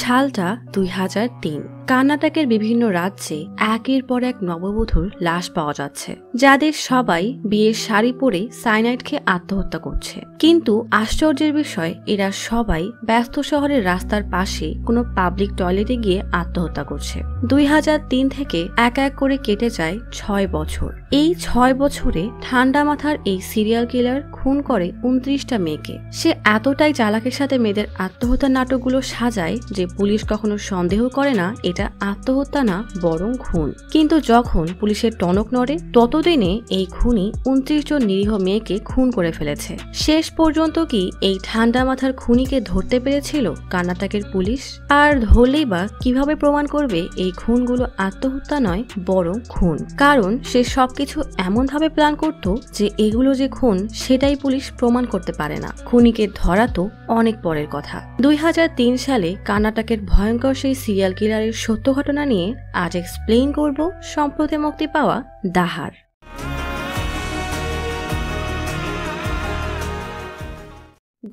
সালটা দুই হাজার তিন কর্ণাটকের বিভিন্ন রাজ্যে একের পর এক নববধূর লাশ পাওয়া যাচ্ছে যাদের সবাই বিয়ের শাড়ি পরে সাইনাইড খেয়ে আত্মহত্যা করছে কিন্তু আশ্চর্যের বিষয় এরা সবাই ব্যস্ত শহরের রাস্তার পাশে কোনো পাবলিক টয়লেটে গিয়ে আত্মহত্যা করছে দুই থেকে এক এক করে কেটে যায় ছয় বছর এই ছয় বছরে ঠান্ডা মাথার এই সিরিয়াল কিলার খুন করে উনত্রিশটা মেয়েকে সে এতটাই চালাকের সাথে মেয়েদের আত্মহত্যা নাটকগুলো সাজায় যে পুলিশ কখনো সন্দেহ করে না এটা আত্মহত্যা না বরং খুন কিন্তু যখন পুলিশের টনক নড়ে ততদিনে এই খুনি উনত্রিশ জন নিরীহ মেয়েকে খুন করে ফেলেছে শেষ পর্যন্ত কি এই ঠান্ডা মাথার খুনিকে ধরতে পেরেছিল কর্ণাটকের পুলিশ আর ধরলেই বা কিভাবে প্রমাণ করবে এই খুনগুলো আত্মহত্যা নয় বরং খুন কারণ সে সবকিছু এমনভাবে প্ল্যান করত যে এগুলো যে খুন সেটাই পুলিশ প্রমাণ করতে পারে না খুনিকে ধরা তো অনেক পরের কথা দুই সালে কর্ণাটকের ভয়ঙ্কর সেই সিরিয়াল কিলারের সত্য ঘটনা নিয়ে আজ এক্সপ্লেইন করব সম্প্রতি মুক্তি পাওয়া দাহার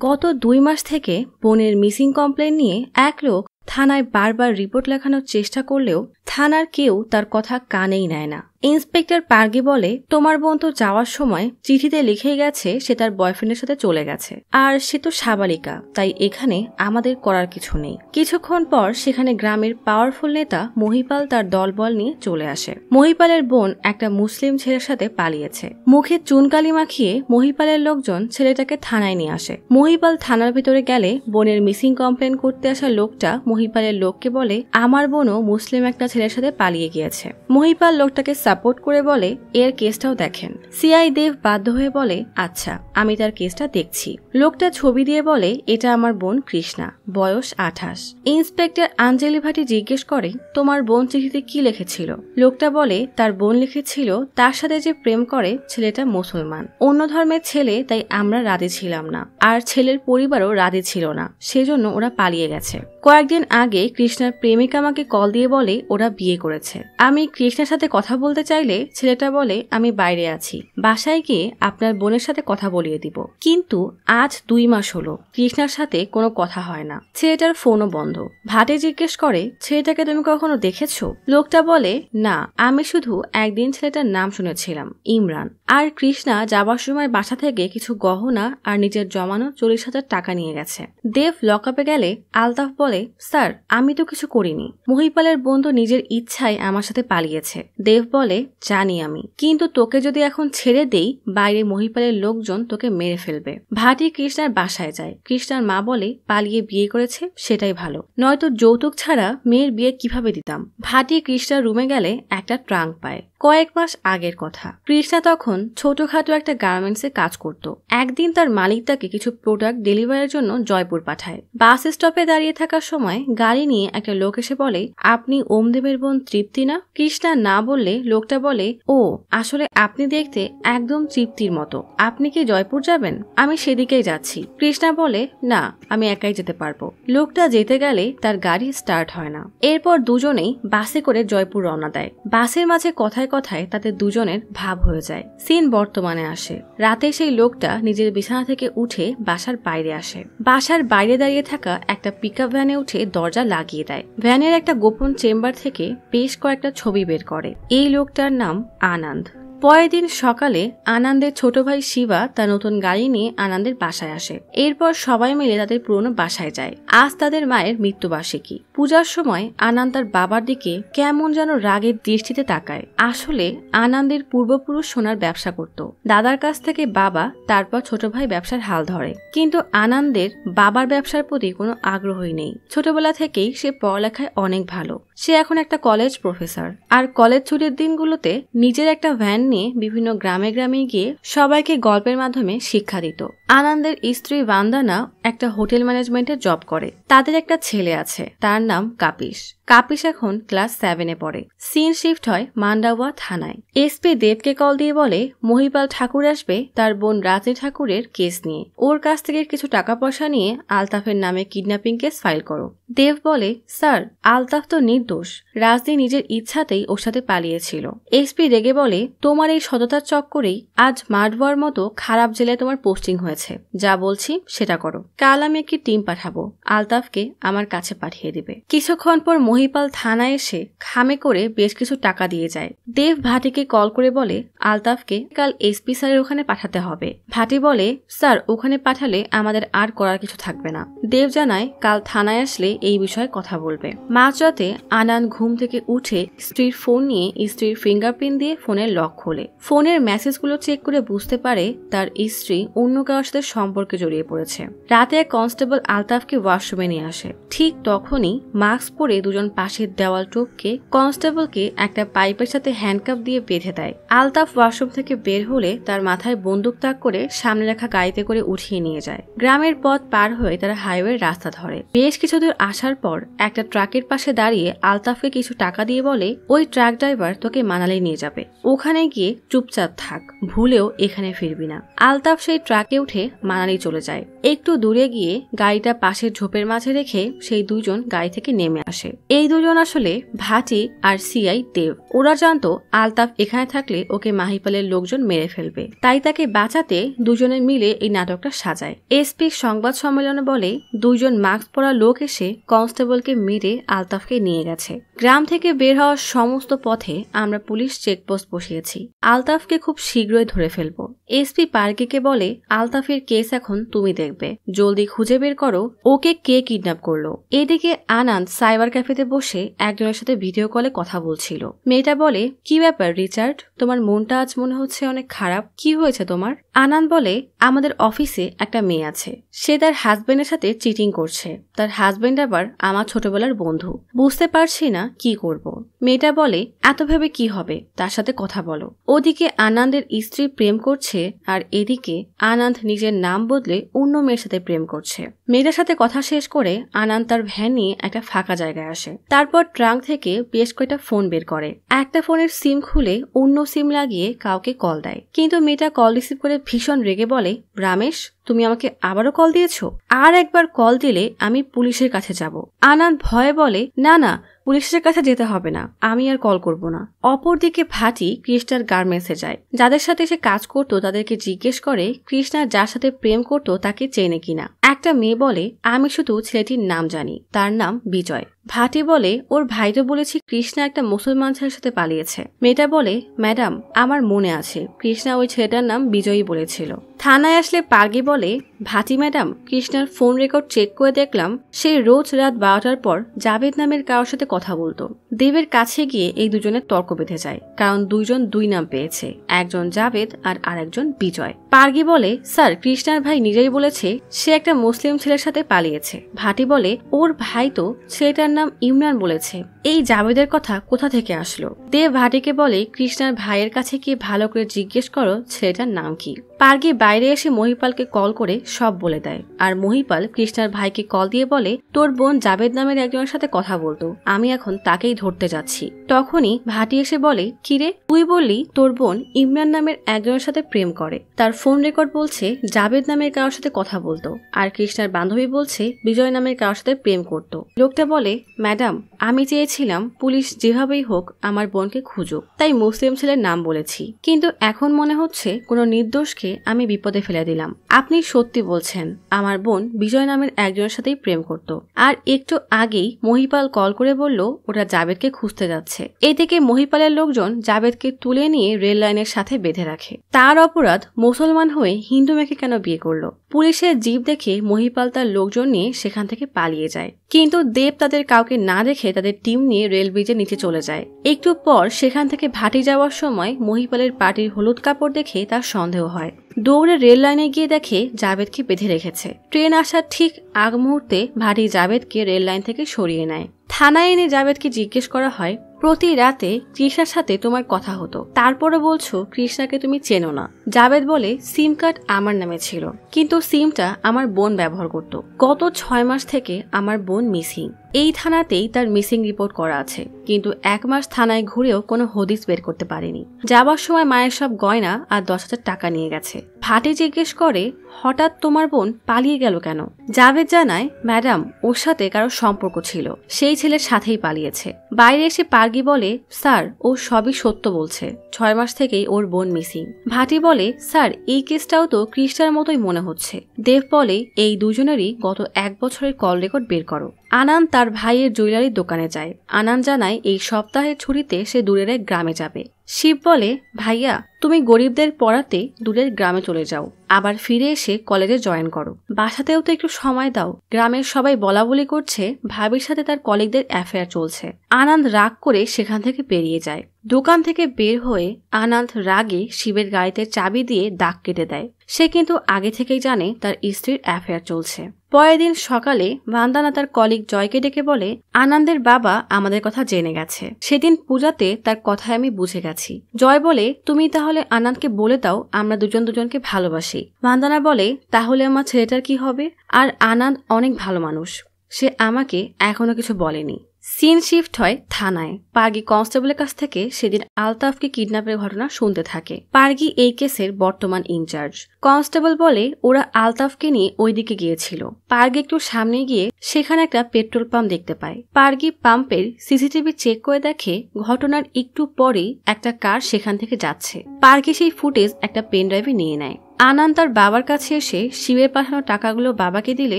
গত দুই মাস থেকে বোনের মিসিং কমপ্লেন নিয়ে এক লোক থানায় বারবার রিপোর্ট লেখানোর চেষ্টা করলেও থানার কেউ তার কথা কানেই নেয় না ইন্সপেক্টর পার্গি বলে তোমার বোন তো যাওয়ার সময় চিঠিতে লিখে গেছে সে তার বয়ফ্রেন্ডের সাথে চলে গেছে আর সে তো সাবালিকা তাই এখানে আমাদের করার কিছু নেই কিছুক্ষণ পর সেখানে গ্রামের পাওয়ারফুল নেতা মহিপাল তার দলবল নিয়ে চলে আসে মহিপালের বোন একটা মুসলিম ছেলের সাথে পালিয়েছে মুখে চুনকালি মাখিয়ে মহিপালের লোকজন ছেলেটাকে থানায় নিয়ে আসে মহিপাল থানার ভিতরে গেলে বোনের মিসিং কমপ্লেন করতে আসা লোকটা মহিপালের লোককে বলে আমার বোনও মুসলিম একটা ছেলের সাথে পালিয়ে গিয়েছে মহিপাল লোকটাকে সাপোর্ট করে বলে এর কেসটাও দেখেন সিআই দেব বাধ্য হয়ে বলে আচ্ছা আমি তার কেসটা দেখছি লোকটা ছবি দিয়ে বলে এটা আমার বোন কৃষ্ণা বয়স আঠাশ ইন্সপেক্টর আঞ্জলি ভাটি জিজ্ঞেস করে তোমার বোন চিঠিতে কি লিখেছিল লোকটা বলে তার বোন লিখেছিল তার সাথে যে প্রেম করে ছেলেটা মুসলমান অন্য ধর্মের ছেলে তাই আমরা রাজি ছিলাম না আর ছেলের পরিবারও রাজি ছিল না সেজন্য ওরা পালিয়ে গেছে কয়েকদিন আগে কৃষ্ণার প্রেমিক আমাকে কল দিয়ে বলে ওরা বিয়ে করেছে আমি কৃষ্ণার সাথে কথা বলতে চাইলে ছেলেটা বলে আমি বাইরে আছি বাসায় গিয়ে আপনার বোনের সাথে কথা বলিয়ে দিব কিন্তু আজ দুই মাস হলো কৃষ্ণার সাথে কোনো কথা হয় না ছেলেটার ফোনও বন্ধ ভাটে জিজ্ঞেস করে ছেলেটাকে তুমি কখনো দেখেছো লোকটা বলে না আমি শুধু একদিন ছেলেটার নাম শুনেছিলাম ইমরান আর কৃষ্ণা যাবার সময় বাসা থেকে কিছু গহনা আর নিজের জমানো চল্লিশ হাজার টাকা নিয়ে গেছে দেব লকআপে গেলে আলতাফ বলে বলে স্যার আমি তো কিছু করিনি মহিপালের বন্ধু নিজের ইচ্ছায় আমার সাথে পালিয়েছে দেব বলে জানি আমি কিন্তু তোকে যদি এখন ছেড়ে দেই বাইরে মহিপালের লোকজন তোকে মেরে ফেলবে ভাটি কৃষ্ণার বাসায় যায় কৃষ্ণার মা বলে পালিয়ে বিয়ে করেছে সেটাই ভালো নয়তো যৌতুক ছাড়া মেয়ের বিয়ে কিভাবে দিতাম ভাটি কৃষ্ণার রুমে গেলে একটা ট্রাঙ্ক পায় কয়েক মাস আগের কথা কৃষ্ণা তখন ছোটখাটো একটা গার্মেন্টসে কাজ করত একদিন তার মালিক তাকে কিছু প্রোডাক্ট ডেলিভারির জন্য জয়পুর পাঠায় বাস স্টপে দাঁড়িয়ে থাকার সময় গাড়ি নিয়ে একটা লোক এসে বলে আপনি ওমদেবের বোন তৃপ্তি না কৃষ্ণা না বললে লোকটা বলে ও আসলে আপনি দেখতে একদম তৃপ্তির মতো আপনি কি জয়পুর যাবেন আমি সেদিকেই যাচ্ছি কৃষ্ণা বলে না আমি একাই যেতে পারবো লোকটা যেতে গেলে তার গাড়ি স্টার্ট হয় না এরপর দুজনেই বাসে করে জয়পুর রওনা দেয় বাসের মাঝে কথায় কথায় তাদের দুজনের ভাব হয়ে যায় সিন বর্তমানে আসে রাতে সেই লোকটা নিজের বিছানা থেকে উঠে বাসার বাইরে আসে বাসার বাইরে দাঁড়িয়ে থাকা একটা পিক ভ্যানে উঠে দরজা লাগিয়ে দেয় ভ্যানের একটা গোপন চেম্বার থেকে বেশ কয়েকটা ছবি বের করে এই লোকটার নাম আনন্দ পরের দিন সকালে আনন্দের ছোট ভাই শিবা তার নতুন গাড়ি নিয়ে আনন্দের বাসায় আসে এরপর সবাই মিলে তাদের পুরনো বাসায় যায় আজ তাদের মায়ের মৃত্যুবার্ষিকী পূজার সময় আনন্দ তার বাবার দিকে কেমন যেন রাগের দৃষ্টিতে তাকায় আসলে আনন্দের পূর্বপুরুষ সোনার ব্যবসা করত দাদার কাছ থেকে বাবা তারপর ছোট ভাই ব্যবসার হাল ধরে কিন্তু আনন্দের বাবার ব্যবসার প্রতি কোনো আগ্রহই নেই ছোটবেলা থেকেই সে পড়ালেখায় অনেক ভালো সে এখন একটা কলেজ প্রফেসর আর কলেজ ছুটির দিনগুলোতে নিজের একটা ভ্যান নিয়ে বিভিন্ন গ্রামে গ্রামে গিয়ে সবাইকে গল্পের মাধ্যমে শিক্ষা দিত আনন্দের স্ত্রী বান্দানা একটা হোটেল ম্যানেজমেন্টে জব করে তাদের একটা ছেলে আছে তার নাম কাপিস কাপিস এখন ক্লাস সেভেনে পড়ে সিন শিফট হয় মান্ডাওয়া থানায় এসপি দেবকে কল দিয়ে বলে মহিপাল ঠাকুর আসবে তার বোন রাজনী ঠাকুরের কেস নিয়ে ওর কাছ থেকে কিছু টাকা পয়সা নিয়ে আলতাফের নামে কিডন্যাপিং কেস ফাইল করো দেব বলে স্যার আলতাফ তো নির্দোষ রাজনী নিজের ইচ্ছাতেই ওর সাথে পালিয়েছিল এসপি রেগে বলে তোমার এই সততার চক্করেই আজ মার্ডওয়ার মতো খারাপ জেলায় তোমার পোস্টিং হয়েছে যা বলছি সেটা করো কাল আমি একটি টিম পাঠাবো আলতাফকে আমার কাছে পাঠিয়ে দিবে কিছুক্ষণ পর মহি মহিপাল থানায় এসে খামে করে বেশ কিছু টাকা দিয়ে যায় দেব ভাটিকে কল করে বলে আলতাফকে কাল এসপি স্যারের ওখানে পাঠাতে হবে ভাটি বলে স্যার ওখানে পাঠালে আমাদের আর করার কিছু থাকবে না দেব জানায় কাল থানায় আসলে এই বিষয়ে কথা বলবে মাঝরাতে আনান ঘুম থেকে উঠে স্ত্রীর ফোন নিয়ে স্ত্রীর ফিঙ্গারপ্রিন্ট দিয়ে ফোনের লক খোলে ফোনের মেসেজগুলো চেক করে বুঝতে পারে তার স্ত্রী অন্য কারোর সাথে সম্পর্কে জড়িয়ে পড়েছে রাতে এক কনস্টেবল আলতাফকে ওয়াশরুমে নিয়ে আসে ঠিক তখনই মাস্ক পরে দুজন পাশের দেওয়াল টোপকে কনস্টেবলকে একটা পাইপের সাথে হ্যান্ডকাপ দিয়ে বেঁধে দেয় আলতাফ ওয়াশরুম থেকে বের হলে তার মাথায় বন্দুক তাক করে সামনে রাখা গাড়িতে করে উঠিয়ে নিয়ে যায় গ্রামের পথ পার হয়ে তারা হাইওয়ের রাস্তা ধরে বেশ কিছু দূর আসার পর একটা ট্রাকের পাশে দাঁড়িয়ে আলতাফকে কিছু টাকা দিয়ে বলে ওই ট্রাক ড্রাইভার তোকে মানালি নিয়ে যাবে ওখানে গিয়ে চুপচাপ থাক ভুলেও এখানে ফিরবি না আলতাফ সেই ট্রাকে উঠে মানালি চলে যায় একটু দূরে গিয়ে গাড়িটা পাশের ঝোপের মাঝে রেখে সেই দুজন গাড়ি থেকে নেমে আসে এই দুজন আসলে ভাটি আর সিআই দেব ওরা জানতো আলতাফ এখানে থাকলে ওকে মাহিপালের লোকজন মেরে ফেলবে তাই তাকে বাঁচাতে দুজনে মিলে এই নাটকটা সাজায় এসপি সংবাদ সম্মেলনে বলে দুইজন মাস্ক পরা লোক এসে কনস্টেবলকে মেরে আলতাফকে নিয়ে গেছে গ্রাম থেকে বের হওয়ার সমস্ত পথে আমরা পুলিশ চেকপোস্ট বসিয়েছি আলতাফকে খুব শীঘ্রই ধরে ফেলব এসপি পার্কিকে বলে আলতাফের কেস এখন তুমি দেখবে জলদি খুঁজে বের করো ওকে কে কিডন্যাপ করলো এদিকে আনন্দ সাইবার ক্যাফেতে ক্যাফেতে বসে একজনের সাথে ভিডিও কলে কথা বলছিল মেয়েটা বলে কি ব্যাপার রিচার্ড তোমার মনটা আজ মনে হচ্ছে অনেক খারাপ কি হয়েছে তোমার আনান বলে আমাদের অফিসে একটা মেয়ে আছে সে তার হাজবেন্ডের সাথে চিটিং করছে তার হাজবেন্ড আবার আমার ছোটবেলার বন্ধু বুঝতে পারছি না কি করব। মেয়েটা বলে এত ভেবে কি হবে তার সাথে কথা বলো ওদিকে আনন্দের স্ত্রী প্রেম করছে আর এদিকে আনন্দ নিজের নাম বদলে অন্য মেয়ের সাথে প্রেম করছে মেয়েটার সাথে কথা শেষ করে আনন্দ তার ভ্যান নিয়ে একটা ফাঁকা জায়গায় আসে করছেন তারপর ট্রাঙ্ক থেকে বেশ কয়েকটা ফোন বের করে একটা ফোনের সিম খুলে অন্য সিম লাগিয়ে কাউকে কল দেয় কিন্তু মেয়েটা কল রিসিভ করে ভীষণ রেগে বলে রামেশ তুমি আমাকে আবারও কল দিয়েছো আর একবার কল দিলে আমি পুলিশের কাছে যাব আনান ভয়ে বলে না না পুলিশের কাছে যেতে হবে না আমি আর কল করব না অপরদিকে ভাটি কৃষ্ণার গার্মেন্টসে যায় যাদের সাথে সে কাজ করতো তাদেরকে জিজ্ঞেস করে কৃষ্ণা যার সাথে প্রেম করতো তাকে চেনে কিনা একটা মেয়ে বলে আমি শুধু ছেলেটির নাম জানি তার নাম বিজয় ভাটি বলে ওর ভাই তো বলেছি কৃষ্ণা একটা মুসলমান ছেলের সাথে পালিয়েছে মেয়েটা বলে ম্যাডাম আমার মনে আছে কৃষ্ণা ওই ছেলেটার নাম বিজয়ী বলেছিল থানায় আসলে পাগি বলে ভাটি ম্যাডাম কৃষ্ণার ফোন রেকর্ড চেক করে দেখলাম সে রোজ রাত বারোটার পর জাভেদ নামের কারোর সাথে কথা বলতো দেবের কাছে গিয়ে এই দুজনের তর্ক বেঁধে যায় কারণ দুইজন দুই নাম পেয়েছে একজন জাভেদ আর আরেকজন বিজয় পার্গি বলে স্যার কৃষ্ণার ভাই নিজেই বলেছে সে একটা মুসলিম ছেলের সাথে পালিয়েছে ভাটি বলে ওর ভাই তো ছেলেটার নাম ইমরান বলেছে এই জাবেদের কথা কোথা থেকে আসলো দেব ভাটিকে বলে কৃষ্ণার ভাইয়ের কাছে গিয়ে ভালো করে জিজ্ঞেস করো ছেলেটার নাম কি পার্গি বাইরে এসে মহিপালকে কল করে সব বলে দেয় আর মহিপাল কৃষ্ণার ভাইকে কল দিয়ে বলে তোর বোন জাবেদ নামের একজনের সাথে কথা বলতো আমি এখন তাকেই ধরতে যাচ্ছি তখনই ভাটি এসে বলে কিরে তুই বললি তোর বোন ইমরান নামের একজনের সাথে প্রেম করে তার ফোন রেকর্ড বলছে জাবেদ নামের কারোর সাথে কথা বলতো আর কৃষ্ণার বান্ধবী বলছে বিজয় নামের কারোর সাথে প্রেম করত লোকটা বলে ম্যাডাম আমি চেয়েছিলাম পুলিশ যেভাবেই হোক আমার বোনকে খুঁজুক তাই মুসলিম ছেলের নাম বলেছি কিন্তু এখন মনে হচ্ছে কোনো নির্দোষকে আমি বিপদে ফেলে দিলাম আপনি সত্যি বলছেন আমার বোন বিজয় নামের একজনের সাথেই প্রেম করত আর একটু আগেই মহিপাল কল করে বলল ওরা জাবেদকে খুঁজতে যাচ্ছে এই থেকে মহিপালের লোকজন জাবেদকে তুলে নিয়ে রেল লাইনের সাথে বেঁধে রাখে তার অপরাধ মুসল মুসলমান হয়ে হিন্দু মেয়েকে কেন বিয়ে করল পুলিশের জীব দেখে মহিপাল তার লোকজন নিয়ে সেখান থেকে পালিয়ে যায় কিন্তু দেব তাদের কাউকে না দেখে তাদের টিম নিয়ে রেল ব্রিজের নিচে চলে যায় একটু পর সেখান থেকে ভাটি যাওয়ার সময় মহিপালের পার্টির হলুদ কাপড় দেখে তার সন্দেহ হয় দৌড়ে রেল লাইনে গিয়ে দেখে জাবেদকে বেঁধে রেখেছে ট্রেন আসার ঠিক আগ মুহূর্তে ভাটি জাবেদকে রেল লাইন থেকে সরিয়ে নেয় থানায় এনে জাবেদকে জিজ্ঞেস করা হয় প্রতি রাতে কৃষ্ণার সাথে তোমার কথা হতো তারপরে বলছো কৃষ্ণাকে তুমি চেনো না জাবেদ বলে সিম কার্ড আমার নামে ছিল কিন্তু সিমটা আমার বোন ব্যবহার করত গত ছয় মাস থেকে আমার বোন মিসিং এই থানাতেই তার মিসিং রিপোর্ট করা আছে কিন্তু এক মাস থানায় ঘুরেও কোনো হদিস বের করতে পারেনি যাবার সময় মায়ের সব গয়না আর দশ হাজার টাকা নিয়ে গেছে ভাটে জিজ্ঞেস করে হঠাৎ তোমার বোন পালিয়ে গেল কেন জাভেদ জানায় ম্যাডাম ওর সাথে কারো সম্পর্ক ছিল সেই ছেলের সাথেই পালিয়েছে বাইরে এসে পার্গি বলে স্যার ও সবই সত্য বলছে ছয় মাস থেকেই ওর বোন মিসিং ভাটি বলে স্যার এই কেসটাও তো ক্রিস্টার মতোই মনে হচ্ছে দেব বলে এই দুজনেরই গত এক বছরের কল রেকর্ড বের করো আনান তার ভাইয়ের জুয়েলারির দোকানে যায় আনান জানায় এই সপ্তাহের ছুটিতে সে দূরের এক গ্রামে যাবে শিব বলে ভাইয়া তুমি গরিবদের পড়াতে দূরের গ্রামে চলে যাও আবার ফিরে এসে কলেজে জয়েন করো বাসাতেও তো একটু সময় দাও গ্রামের সবাই বলা বলি করছে ভাবির সাথে তার কলিগদের অ্যাফেয়ার চলছে আনন্দ রাগ করে সেখান থেকে পেরিয়ে যায় দোকান থেকে বের হয়ে আনন্দ রাগে শিবের গাড়িতে চাবি দিয়ে দাগ কেটে দেয় সে কিন্তু আগে থেকেই জানে তার স্ত্রীর অ্যাফেয়ার চলছে পরের দিন সকালে বান্দানা তার কলিগ জয়কে ডেকে বলে আনন্দের বাবা আমাদের কথা জেনে গেছে সেদিন পূজাতে তার কথায় আমি বুঝে গেছি আছি জয় বলে তুমি তাহলে আনানকে বলে দাও আমরা দুজন দুজনকে ভালোবাসি মান্দানা বলে তাহলে আমার ছেলেটার কি হবে আর আনান অনেক ভালো মানুষ সে আমাকে এখনো কিছু বলেনি সিন শিফট হয় থানায় পার্গি কনস্টেবলের কাছ থেকে সেদিন আলতাফকে কিডন্যাপের ঘটনা শুনতে থাকে পার্গি এই কেসের বর্তমান ইনচার্জ কনস্টেবল বলে ওরা আলতাফকে নিয়ে ওইদিকে গিয়েছিল পার্গি একটু সামনে গিয়ে সেখানে একটা পেট্রোল পাম্প দেখতে পায় পার্গি পাম্পের সিসিটিভি চেক করে দেখে ঘটনার একটু পরেই একটা কার সেখান থেকে যাচ্ছে পার্গি সেই ফুটেজ একটা পেন ড্রাইভে নিয়ে নেয় আনান তার বাবার কাছে এসে শিবের পাঠানো টাকাগুলো বাবাকে দিলে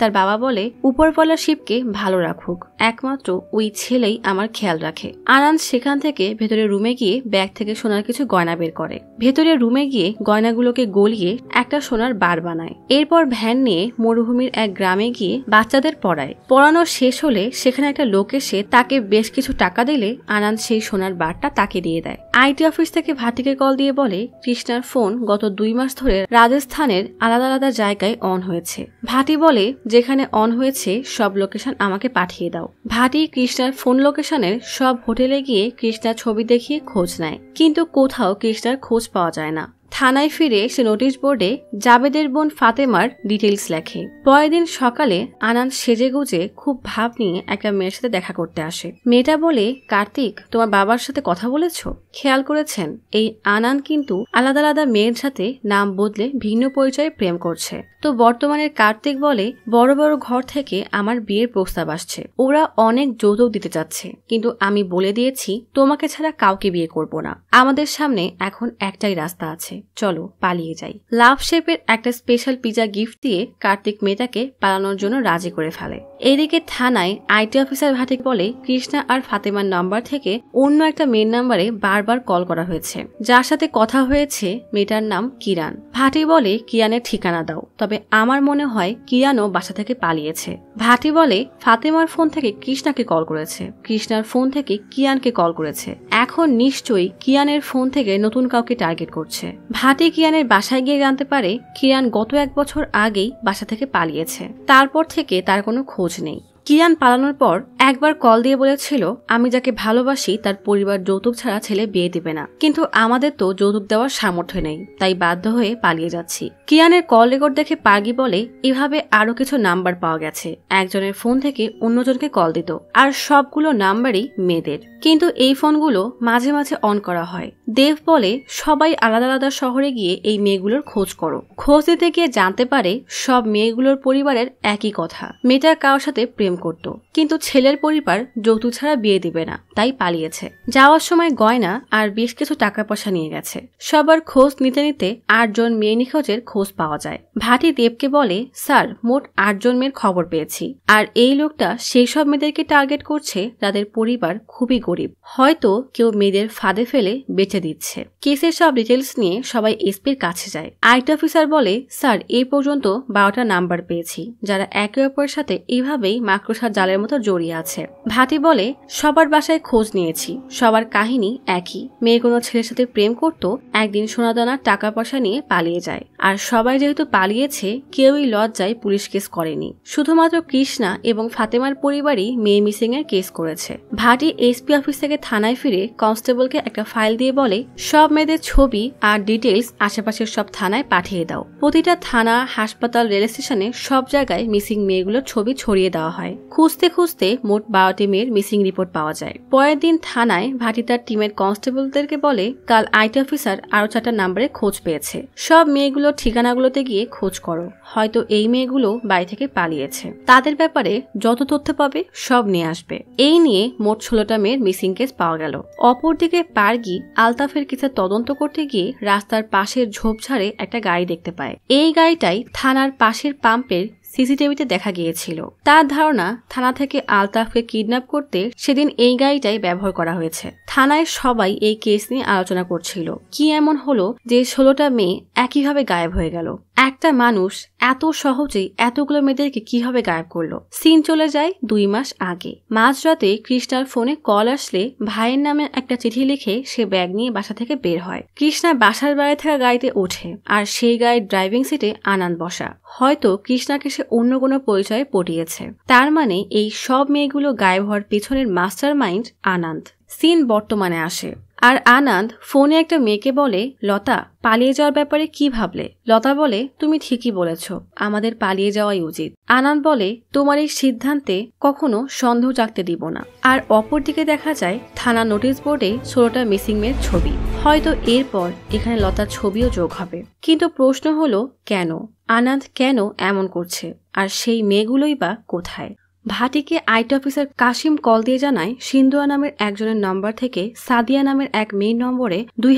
তার বাবা বলে উপরওয়ালা শিবকে ভালো রাখুক একমাত্র ওই ছেলেই আমার খেয়াল রাখে আনান সেখান থেকে ভেতরে রুমে গিয়ে ব্যাগ থেকে সোনার কিছু গয়না বের করে ভেতরে রুমে গিয়ে গয়নাগুলোকে গলিয়ে একটা সোনার বার বানায় এরপর ভ্যান নিয়ে মরুভূমির এক গ্রামে গিয়ে বাচ্চাদের পড়ায় পড়ানো শেষ হলে সেখানে একটা লোক এসে তাকে বেশ কিছু টাকা দিলে আনান সেই সোনার বারটা তাকে দিয়ে দেয় আইটি অফিস থেকে ভাটিকে কল দিয়ে বলে কৃষ্ণার ফোন গত দুই মাস ধরে রাজস্থানের আলাদা আলাদা জায়গায় অন হয়েছে ভাটি বলে যেখানে অন হয়েছে সব লোকেশন আমাকে পাঠিয়ে দাও ভাটি কৃষ্ণার ফোন লোকেশনের সব হোটেলে গিয়ে কৃষ্ণার ছবি দেখিয়ে খোঁজ নেয় কিন্তু কোথাও কৃষ্ণার খোঁজ পাওয়া যায় না থানায় ফিরে সে নোটিশ বোর্ডে জাবেদের বোন ফাতেমার ডিটেলস লেখে পরের দিন সকালে আনান সেজে গুজে খুব ভাব নিয়ে একটা মেয়ের সাথে দেখা করতে আসে মেয়েটা বলে কার্তিক তোমার বাবার সাথে কথা বলেছ খেয়াল করেছেন এই আনান কিন্তু আলাদা আলাদা মেয়ের সাথে নাম বদলে ভিন্ন পরিচয়ে প্রেম করছে তো বর্তমানের কার্তিক বলে বড় বড় ঘর থেকে আমার বিয়ের প্রস্তাব আসছে ওরা অনেক যৌতুক দিতে চাচ্ছে কিন্তু আমি বলে দিয়েছি তোমাকে ছাড়া কাউকে বিয়ে করব না আমাদের সামনে এখন একটাই রাস্তা আছে চলো পালিয়ে যাই লাভ শেপের একটা স্পেশাল পিজা গিফট দিয়ে কার্তিক মেয়েটাকে পালানোর জন্য রাজি করে ফেলে এদিকে থানায় আইটি অফিসার ভাটিক বলে কৃষ্ণা আর ফাতেমার নাম্বার থেকে অন্য একটা মেয়ের নাম্বারে বারবার কল করা হয়েছে যার সাথে কথা হয়েছে মেয়েটার নাম কিরান ভাটি বলে কিরানের ঠিকানা দাও তবে আমার মনে হয় কিরানও বাসা থেকে পালিয়েছে ভাটি বলে ফাতেমার ফোন থেকে কৃষ্ণাকে কল করেছে কৃষ্ণার ফোন থেকে কিয়ানকে কল করেছে এখন নিশ্চয়ই কিয়ানের ফোন থেকে নতুন কাউকে টার্গেট করছে ভাটি কিয়ানের বাসায় গিয়ে জানতে পারে কিয়ান গত এক বছর আগেই বাসা থেকে পালিয়েছে তারপর থেকে তার কোনো খোঁজ Courtney. কিরান পালানোর পর একবার কল দিয়ে বলেছিল আমি যাকে ভালোবাসি তার পরিবার যৌতুক ছাড়া ছেলে বিয়ে দেবে না কিন্তু আমাদের তো যৌতুক দেওয়ার সামর্থ্য নেই তাই বাধ্য হয়ে পালিয়ে যাচ্ছি কিয়ানের কল রেকর্ড দেখে পার্গি বলে এভাবে আরো কিছু নাম্বার পাওয়া গেছে একজনের ফোন থেকে অন্যজনকে কল দিত আর সবগুলো নাম্বারই মেয়েদের কিন্তু এই ফোনগুলো মাঝে মাঝে অন করা হয় দেব বলে সবাই আলাদা আলাদা শহরে গিয়ে এই মেয়েগুলোর খোঁজ করো খোঁজ দিতে গিয়ে জানতে পারে সব মেয়েগুলোর পরিবারের একই কথা মেয়েটার কারোর সাথে প্রেম প্রেম করত কিন্তু ছেলের পরিবার যৌতু ছাড়া বিয়ে দিবে না তাই পালিয়েছে যাওয়ার সময় গয়না আর বেশ কিছু টাকা পয়সা নিয়ে গেছে সবার খোঁজ নিতে নিতে আটজন মেয়ে নিখোঁজের খোঁজ পাওয়া যায় ভাটি দেবকে বলে স্যার মোট আটজন মেয়ের খবর পেয়েছি আর এই লোকটা সেই সব মেয়েদেরকে টার্গেট করছে যাদের পরিবার খুবই গরিব হয়তো কেউ মেয়েদের ফাঁদে ফেলে বেঁচে দিচ্ছে কেসের সব ডিটেলস নিয়ে সবাই এসপির কাছে যায় আইটি অফিসার বলে স্যার এই পর্যন্ত বারোটা নাম্বার পেয়েছি যারা একে অপরের সাথে এইভাবেই মা আক্রোশার জালের মতো জড়িয়ে আছে ভাটি বলে সবার বাসায় খোঁজ নিয়েছি সবার কাহিনী একই মেয়ে কোনো ছেলের সাথে প্রেম করত একদিন সোনাদানার টাকা পয়সা নিয়ে পালিয়ে যায় আর সবাই যেহেতু পালিয়েছে কেউই লজ্জায় পুলিশ কেস করেনি শুধুমাত্র কৃষ্ণা এবং ফাতেমার পরিবারই মেয়ে মিসিং এর কেস করেছে ভাটি এসপি অফিস থেকে থানায় ফিরে কনস্টেবলকে একটা ফাইল দিয়ে বলে সব মেয়েদের ছবি আর ডিটেলস আশেপাশের সব থানায় পাঠিয়ে দাও প্রতিটা থানা হাসপাতাল রেল স্টেশনে সব জায়গায় মিসিং মেয়েগুলোর ছবি ছড়িয়ে দেওয়া হয় যায় খুঁজতে খুঁজতে মোট বারোটি মেয়ের মিসিং রিপোর্ট পাওয়া যায় পরের দিন থানায় ভাটিতার টিমের কনস্টেবলদেরকে বলে কাল আইটি অফিসার আরো চারটা নাম্বারে খোঁজ পেয়েছে সব মেয়েগুলো ঠিকানাগুলোতে গিয়ে খোঁজ করো হয়তো এই মেয়েগুলো বাড়ি থেকে পালিয়েছে তাদের ব্যাপারে যত তথ্য পাবে সব নিয়ে আসবে এই নিয়ে মোট ষোলোটা মেয়ের মিসিং কেস পাওয়া গেল অপরদিকে পার্গি আলতাফের কিছু তদন্ত করতে গিয়ে রাস্তার পাশের ঝোপঝাড়ে একটা গাড়ি দেখতে পায় এই গাড়িটাই থানার পাশের পাম্পের সিসিটিভিতে দেখা গিয়েছিল তার ধারণা থানা থেকে আলতাফকে কিডন্যাপ করতে সেদিন এই গাড়িটাই ব্যবহার করা হয়েছে থানায় সবাই এই কেস নিয়ে আলোচনা করছিল কি এমন হলো যে ষোলোটা মেয়ে একইভাবে গায়েব হয়ে গেল একটা মানুষ এত সহজেই এতগুলো মেয়েদেরকে কিভাবে গায়েব করলো সিন চলে যায় দুই মাস আগে মাঝরাতে কৃষ্ণার ফোনে কল আসলে ভাইয়ের নামে একটা চিঠি লিখে সে ব্যাগ নিয়ে বাসা থেকে বের হয় কৃষ্ণা বাসার বাইরে থাকা গাড়িতে ওঠে আর সেই গাড়ির ড্রাইভিং সিটে আনন্দ বসা হয়তো কৃষ্ণাকে সে অন্য কোনো পরিচয়ে পটিয়েছে তার মানে এই সব মেয়েগুলো গায়েব হওয়ার পেছনের মাস্টার মাইন্ড আনন্দ সিন বর্তমানে আসে আর আনন্দ ফোনে একটা মেয়েকে বলে লতা পালিয়ে যাওয়ার ব্যাপারে কি ভাবলে লতা বলে তুমি ঠিকই বলেছ আমাদের পালিয়ে যাওয়াই উচিত আনন্দ বলে তোমার এই সিদ্ধান্তে কখনো সন্দেহ জাগতে দিব না আর অপরদিকে দেখা যায় থানা নোটিশ বোর্ডে ষোলোটা মিসিং মেয়ের ছবি হয়তো এরপর এখানে লতার ছবিও যোগ হবে কিন্তু প্রশ্ন হলো কেন আনন্দ কেন এমন করছে আর সেই মেয়েগুলোই বা কোথায় ভাটিকে আইটি অফিসার কাশিম কল দিয়ে জানায় সিন্দুয়া নামের একজনের নম্বর থেকে সাদিয়া নামের এক মেয়ের নম্বরে দুই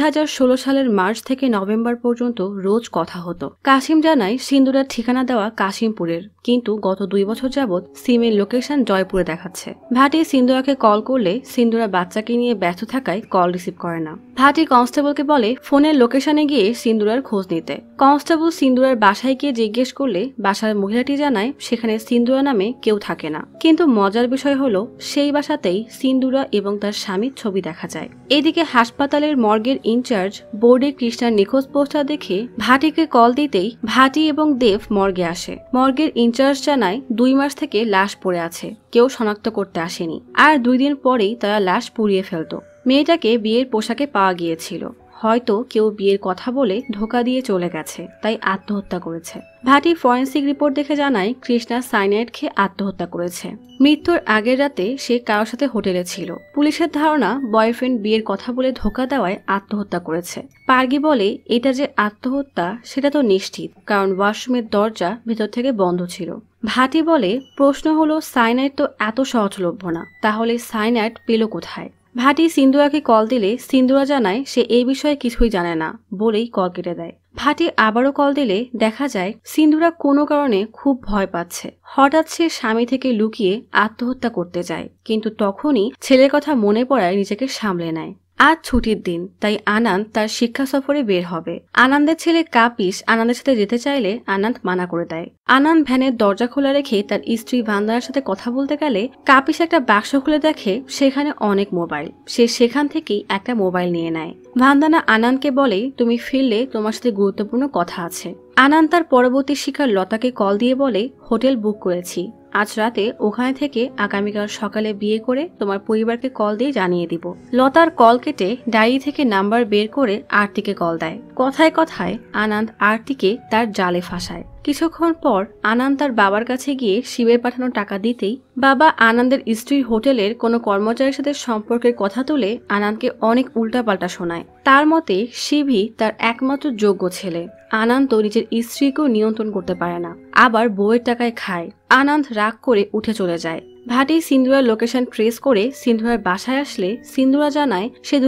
সালের মার্চ থেকে নভেম্বর পর্যন্ত রোজ কথা হতো কাশিম জানায় সিন্দুরার ঠিকানা দেওয়া কাশিমপুরের কিন্তু গত দুই বছর যাবৎ সিমের লোকেশন জয়পুরে দেখাচ্ছে ভাটি সিন্দুরাকে কল করলে সিন্দুরা বাচ্চাকে নিয়ে ব্যস্ত থাকায় কল রিসিভ করে না ভাটি কনস্টেবলকে বলে ফোনের লোকেশনে গিয়ে সিন্দুরার খোঁজ নিতে কনস্টেবল সিন্দুরার বাসায় গিয়ে জিজ্ঞেস করলে বাসার মহিলাটি জানায় সেখানে সিন্দুরা নামে কেউ থাকে না না কিন্তু মজার বিষয় হলো সেই বাসাতেই সিন্দুরা এবং তার স্বামীর ছবি দেখা যায় এদিকে হাসপাতালের মর্গের ইনচার্জ বোর্ডে কৃষ্ণার নিখোঁজ পোস্টার দেখে ভাটিকে কল দিতেই ভাটি এবং দেব মর্গে আসে মর্গের ইনচার্জ জানায় দুই মাস থেকে লাশ পড়ে আছে কেউ শনাক্ত করতে আসেনি আর দুই দিন পরেই তারা লাশ পুড়িয়ে ফেলত মেয়েটাকে বিয়ের পোশাকে পাওয়া গিয়েছিল হয়তো কেউ বিয়ের কথা বলে ধোকা দিয়ে চলে গেছে তাই আত্মহত্যা করেছে ভাটি ফরেন্সিক রিপোর্ট দেখে জানায় কৃষ্ণা সাইনাইড খেয়ে আত্মহত্যা করেছে মৃত্যুর আগের রাতে সে কারোর সাথে হোটেলে ছিল পুলিশের ধারণা বয়ফ্রেন্ড বিয়ের কথা বলে ধোকা দেওয়ায় আত্মহত্যা করেছে পার্গি বলে এটা যে আত্মহত্যা সেটা তো নিশ্চিত কারণ ওয়াশরুমের দরজা ভেতর থেকে বন্ধ ছিল ভাটি বলে প্রশ্ন হলো সাইনাইড তো এত সহজলভ্য না তাহলে সাইনাইড পেল কোথায় ভাটি সিন্দুয়াকে কল দিলে সিন্দুয়া জানায় সে এ বিষয়ে কিছুই জানে না বলেই কল কেটে দেয় ভাটি আবারও কল দিলে দেখা যায় সিন্দুরা কোনো কারণে খুব ভয় পাচ্ছে হঠাৎ সে স্বামী থেকে লুকিয়ে আত্মহত্যা করতে যায় কিন্তু তখনই ছেলের কথা মনে পড়ায় নিজেকে সামলে নেয় আজ ছুটির দিন তাই আনন্দ তার শিক্ষা সফরে বের হবে আনন্দের ছেলে কাপিস আনন্দের সাথে যেতে চাইলে আনন্দ মানা করে দেয় আনন্দ ভ্যানের দরজা খোলা রেখে তার স্ত্রী ভান্দারার সাথে কথা বলতে গেলে কাপিস একটা বাক্স খুলে দেখে সেখানে অনেক মোবাইল সে সেখান থেকেই একটা মোবাইল নিয়ে নেয় ভান্দানা আনন্দকে বলে তুমি ফিরলে তোমার সাথে গুরুত্বপূর্ণ কথা আছে আনান তার পরবর্তী শিকার লতাকে কল দিয়ে বলে হোটেল বুক করেছি আজ রাতে ওখানে থেকে আগামীকাল সকালে বিয়ে করে তোমার পরিবারকে কল দিয়ে জানিয়ে দিব লতার কল কেটে ডায়েরি থেকে নাম্বার বের করে আরতিকে কল দেয় কথায় কথায় আনন্দ আরতিকে তার জালে ফাঁসায় কিছুক্ষণ পর আনন্দ তার বাবার কাছে গিয়ে শিবের পাঠানো টাকা দিতেই বাবা আনন্দের স্ত্রীর হোটেলের কোনো কর্মচারীর সাথে সম্পর্কের কথা তুলে আনন্দকে অনেক উল্টাপাল্টা শোনায় তার মতে শিবই তার একমাত্র যোগ্য ছেলে আনন্দ নিজের স্ত্রীকেও নিয়ন্ত্রণ করতে পারে না আবার বউয়ের টাকায় খায় আনন্দ রাগ করে উঠে চলে যায় ভাটি সিন্ধুরার লোকেশন ট্রেস করে সিন্ধুরার বাসায় আসলে সিন্ধুরা জানায় সে দু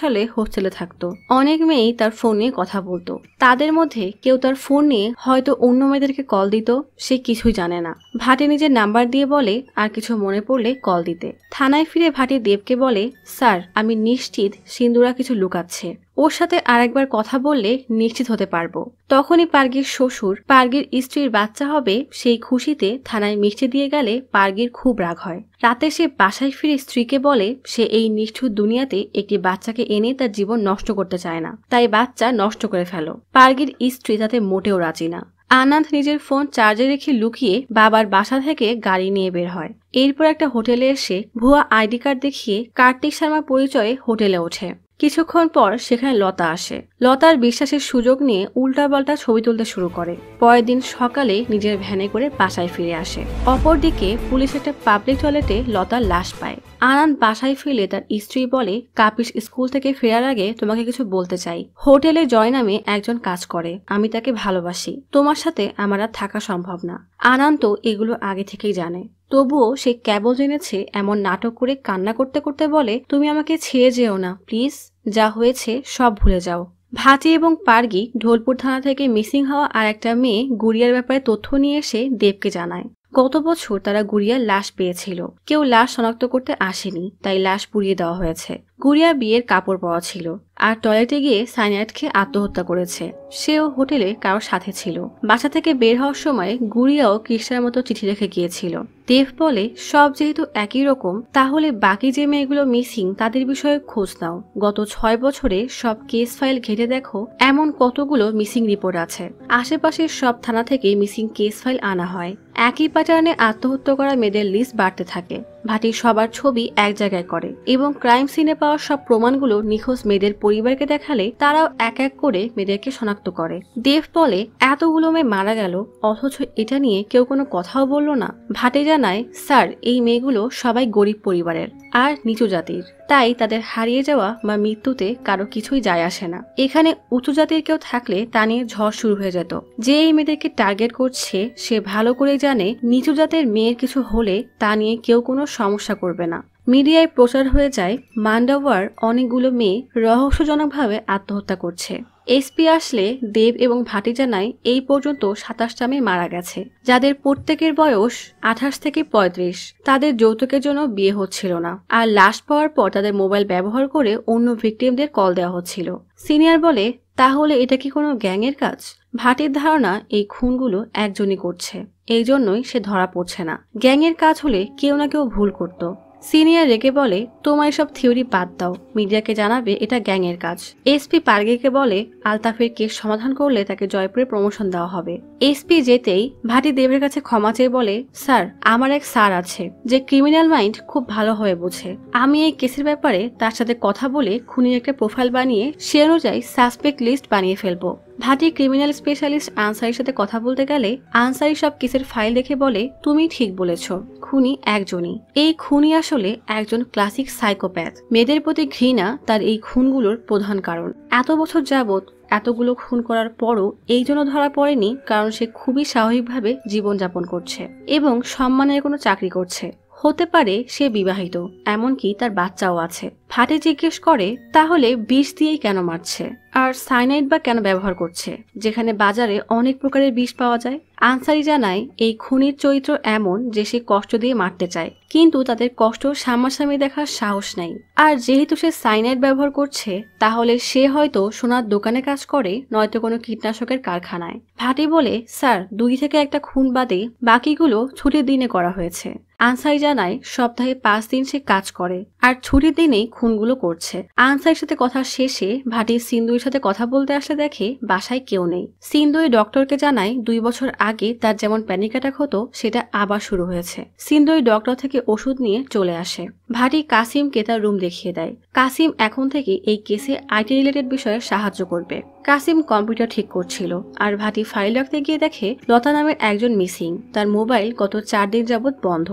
সালে হোস্টেলে থাকতো অনেক মেয়েই তার ফোন নিয়ে কথা বলতো তাদের মধ্যে কেউ তার ফোন নিয়ে হয়তো অন্য মেয়েদেরকে কল দিত সে কিছুই জানে না ভাটি নিজের নাম্বার দিয়ে বলে আর কিছু মনে পড়লে কল দিতে থানায় ফিরে ভাটি দেবকে বলে স্যার আমি নিশ্চিত সিন্ধুরা কিছু লুকাচ্ছে ওর সাথে আরেকবার কথা বললে নিশ্চিত হতে পারবো তখনই পার্গির শ্বশুর পার্গির স্ত্রীর বাচ্চা হবে সেই খুশিতে থানায় মিষ্টি দিয়ে গেলে পার্গির খুব রাগ হয় রাতে সে বাসায় ফিরে স্ত্রীকে বলে সে এই নিষ্ঠুর দুনিয়াতে একটি বাচ্চাকে এনে তার জীবন নষ্ট করতে চায় না তাই বাচ্চা নষ্ট করে ফেলো পার্গির স্ত্রী তাতে মোটেও রাজি না আনন্দ নিজের ফোন চার্জে রেখে লুকিয়ে বাবার বাসা থেকে গাড়ি নিয়ে বের হয় এরপর একটা হোটেলে এসে ভুয়া আইডি কার্ড দেখিয়ে কার্তিক শর্মা পরিচয়ে হোটেলে ওঠে কিছুক্ষণ পর সেখানে লতা আসে লতার বিশ্বাসের সুযোগ নিয়ে উল্টাপাল্টা ছবি তুলতে শুরু করে পরের দিন সকালে নিজের ভ্যানে করে বাসায় ফিরে আসে অপরদিকে পুলিশ একটা পাবলিক টয়লেটে লতার লাশ পায় আনান বাসায় ফিরে তার স্ত্রী বলে কাপিস স্কুল থেকে ফেরার আগে তোমাকে কিছু বলতে চাই হোটেলে জয় নামে একজন কাজ করে আমি তাকে ভালোবাসি তোমার সাথে আমার আর থাকা সম্ভব না আনান্ত এগুলো আগে থেকেই জানে তবুও সে কেবল জেনেছে এমন নাটক করে কান্না করতে করতে বলে তুমি আমাকে ছেড়ে যেও না প্লিজ যা হয়েছে সব ভুলে যাও ভাটি এবং পার্গি ঢোলপুর থানা থেকে মিসিং হওয়া আর একটা মেয়ে গুড়িয়ার ব্যাপারে তথ্য নিয়ে এসে দেবকে জানায় গত বছর তারা গুড়িয়ার লাশ পেয়েছিল কেউ লাশ শনাক্ত করতে আসেনি তাই লাশ পুড়িয়ে দেওয়া হয়েছে গুড়িয়া বিয়ের কাপড় পাওয়া ছিল আর টয়লেটে গিয়ে সাইনাইড আত্মহত্যা করেছে সেও হোটেলে কারোর সাথে ছিল বাসা থেকে বের হওয়ার সময় গুড়িয়াও কৃষ্ণার মতো চিঠি রেখে গিয়েছিল দেব বলে সব যেহেতু একই রকম তাহলে বাকি যে মেয়েগুলো মিসিং তাদের বিষয়ে খোঁজ নাও গত ছয় বছরে সব কেস ফাইল ঘেটে দেখো এমন কতগুলো মিসিং রিপোর্ট আছে আশেপাশের সব থানা থেকে মিসিং কেস ফাইল আনা হয় একই প্যাটার্নে আত্মহত্যা করা মেয়েদের লিস্ট বাড়তে থাকে ভাটি সবার ছবি এক জায়গায় করে এবং ক্রাইম সিনে পাওয়া সব প্রমাণগুলো নিখোঁজ মেয়েদের পরিবারকে দেখালে তারাও এক এক করে মেয়েদেরকে শনাক্ত করে দেব বলে এতগুলো মেয়ে মারা গেল অথচ এটা নিয়ে কেউ কোনো কথাও বলল না ভাটি জানায় স্যার এই মেয়েগুলো সবাই গরিব পরিবারের আর নিচু জাতির তাই তাদের হারিয়ে যাওয়া বা মৃত্যুতে কারো কিছুই যায় আসে না এখানে উঁচু জাতির কেউ থাকলে তা নিয়ে ঝড় শুরু হয়ে যেত যে এই মেয়েদেরকে টার্গেট করছে সে ভালো করে জানে নিচু জাতের মেয়ের কিছু হলে তা নিয়ে কেউ কোনো সমস্যা করবে না মিডিয়ায় প্রচার হয়ে যায় মান্ডাওয়ার অনেকগুলো মেয়ে রহস্যজনকভাবে আত্মহত্যা করছে এসপি আসলে দেব এবং ভাটি জানায় এই পর্যন্ত সাতাশ জামে মারা গেছে যাদের প্রত্যেকের বয়স আঠাশ থেকে পঁয়ত্রিশ তাদের যৌতুকের জন্য বিয়ে হচ্ছিল না আর লাশ পাওয়ার পর তাদের মোবাইল ব্যবহার করে অন্য ভিক্টিমদের কল দেওয়া হচ্ছিল সিনিয়র বলে তাহলে এটা কি কোনো গ্যাংয়ের কাজ ভাটির ধারণা এই খুনগুলো একজনই করছে এই জন্যই সে ধরা পড়ছে না গ্যাংয়ের কাজ হলে কেউ না কেউ ভুল করতো সিনিয়র রেগে বলে তোমার সব থিওরি বাদ দাও মিডিয়াকে জানাবে এটা গ্যাংয়ের কাজ এসপি পার্গেকে বলে আলতাফের কেস সমাধান করলে তাকে জয়পুরে প্রমোশন দেওয়া হবে এসপি যেতেই ভাটি দেবের কাছে ক্ষমা চেয়ে বলে স্যার আমার এক স্যার আছে যে ক্রিমিনাল মাইন্ড খুব ভালো হয়ে বোঝে আমি এই কেসের ব্যাপারে তার সাথে কথা বলে খুনির একটা প্রোফাইল বানিয়ে সে অনুযায়ী সাসপেক্ট লিস্ট বানিয়ে ফেলবো ভাটি ক্রিমিনাল স্পেশালিস্ট আনসারির সাথে কথা বলতে গেলে আনসারি সব কেসের ফাইল দেখে বলে তুমি ঠিক বলেছ খুনি একজনই এই খুনি আসলে একজন ক্লাসিক সাইকোপ্যাথ মেয়েদের প্রতি ঘৃণা তার এই খুনগুলোর প্রধান কারণ এত বছর যাবৎ এতগুলো খুন করার পরও এই জন্য ধরা পড়েনি কারণ সে খুবই স্বাভাবিকভাবে জীবনযাপন করছে এবং সম্মানের কোনো চাকরি করছে হতে পারে সে বিবাহিত এমনকি তার বাচ্চাও আছে ফাটে জিজ্ঞেস করে তাহলে বিষ দিয়েই কেন মারছে আর সাইনাইড বা কেন ব্যবহার করছে যেখানে বাজারে অনেক প্রকারের বিষ পাওয়া যায় আনসারি জানায় এই খুনির চরিত্র এমন যে সে কষ্ট দিয়ে মারতে চায় কিন্তু তাদের কষ্ট সামনাসামনি দেখার সাহস নাই আর যেহেতু সে সাইনাইড ব্যবহার করছে তাহলে সে হয়তো সোনার দোকানে কাজ করে নয়তো কোনো কীটনাশকের কারখানায় ভাটি বলে স্যার দুই থেকে একটা খুন বাদে বাকিগুলো ছুটির দিনে করা হয়েছে আনসারি জানায় সপ্তাহে পাঁচ দিন সে কাজ করে আর ছুটির দিনে খুনগুলো করছে আনসারের সাথে কথা শেষে ভাটি সিন্ধুইর সাথে কথা বলতে আসলে দেখে বাসায় কেউ নেই সিন্ধুই ডক্টরকে জানায় দুই বছর আগে তার যেমন প্যানিক অ্যাটাক হতো সেটা আবার শুরু হয়েছে সিন্ধুই ডক্টর থেকে ওষুধ নিয়ে চলে আসে ভাটি কাসিমকে তার রুম দেখিয়ে দেয় কাসিম এখন থেকে এই কেসে আইটি রিলেটেড বিষয়ে সাহায্য করবে কাসিম কম্পিউটার ঠিক করছিল আর ভাটি ফাইল রাখতে গিয়ে দেখে লতা নামের একজন মিসিং তার মোবাইল গত চার দিন যাবৎ বন্ধ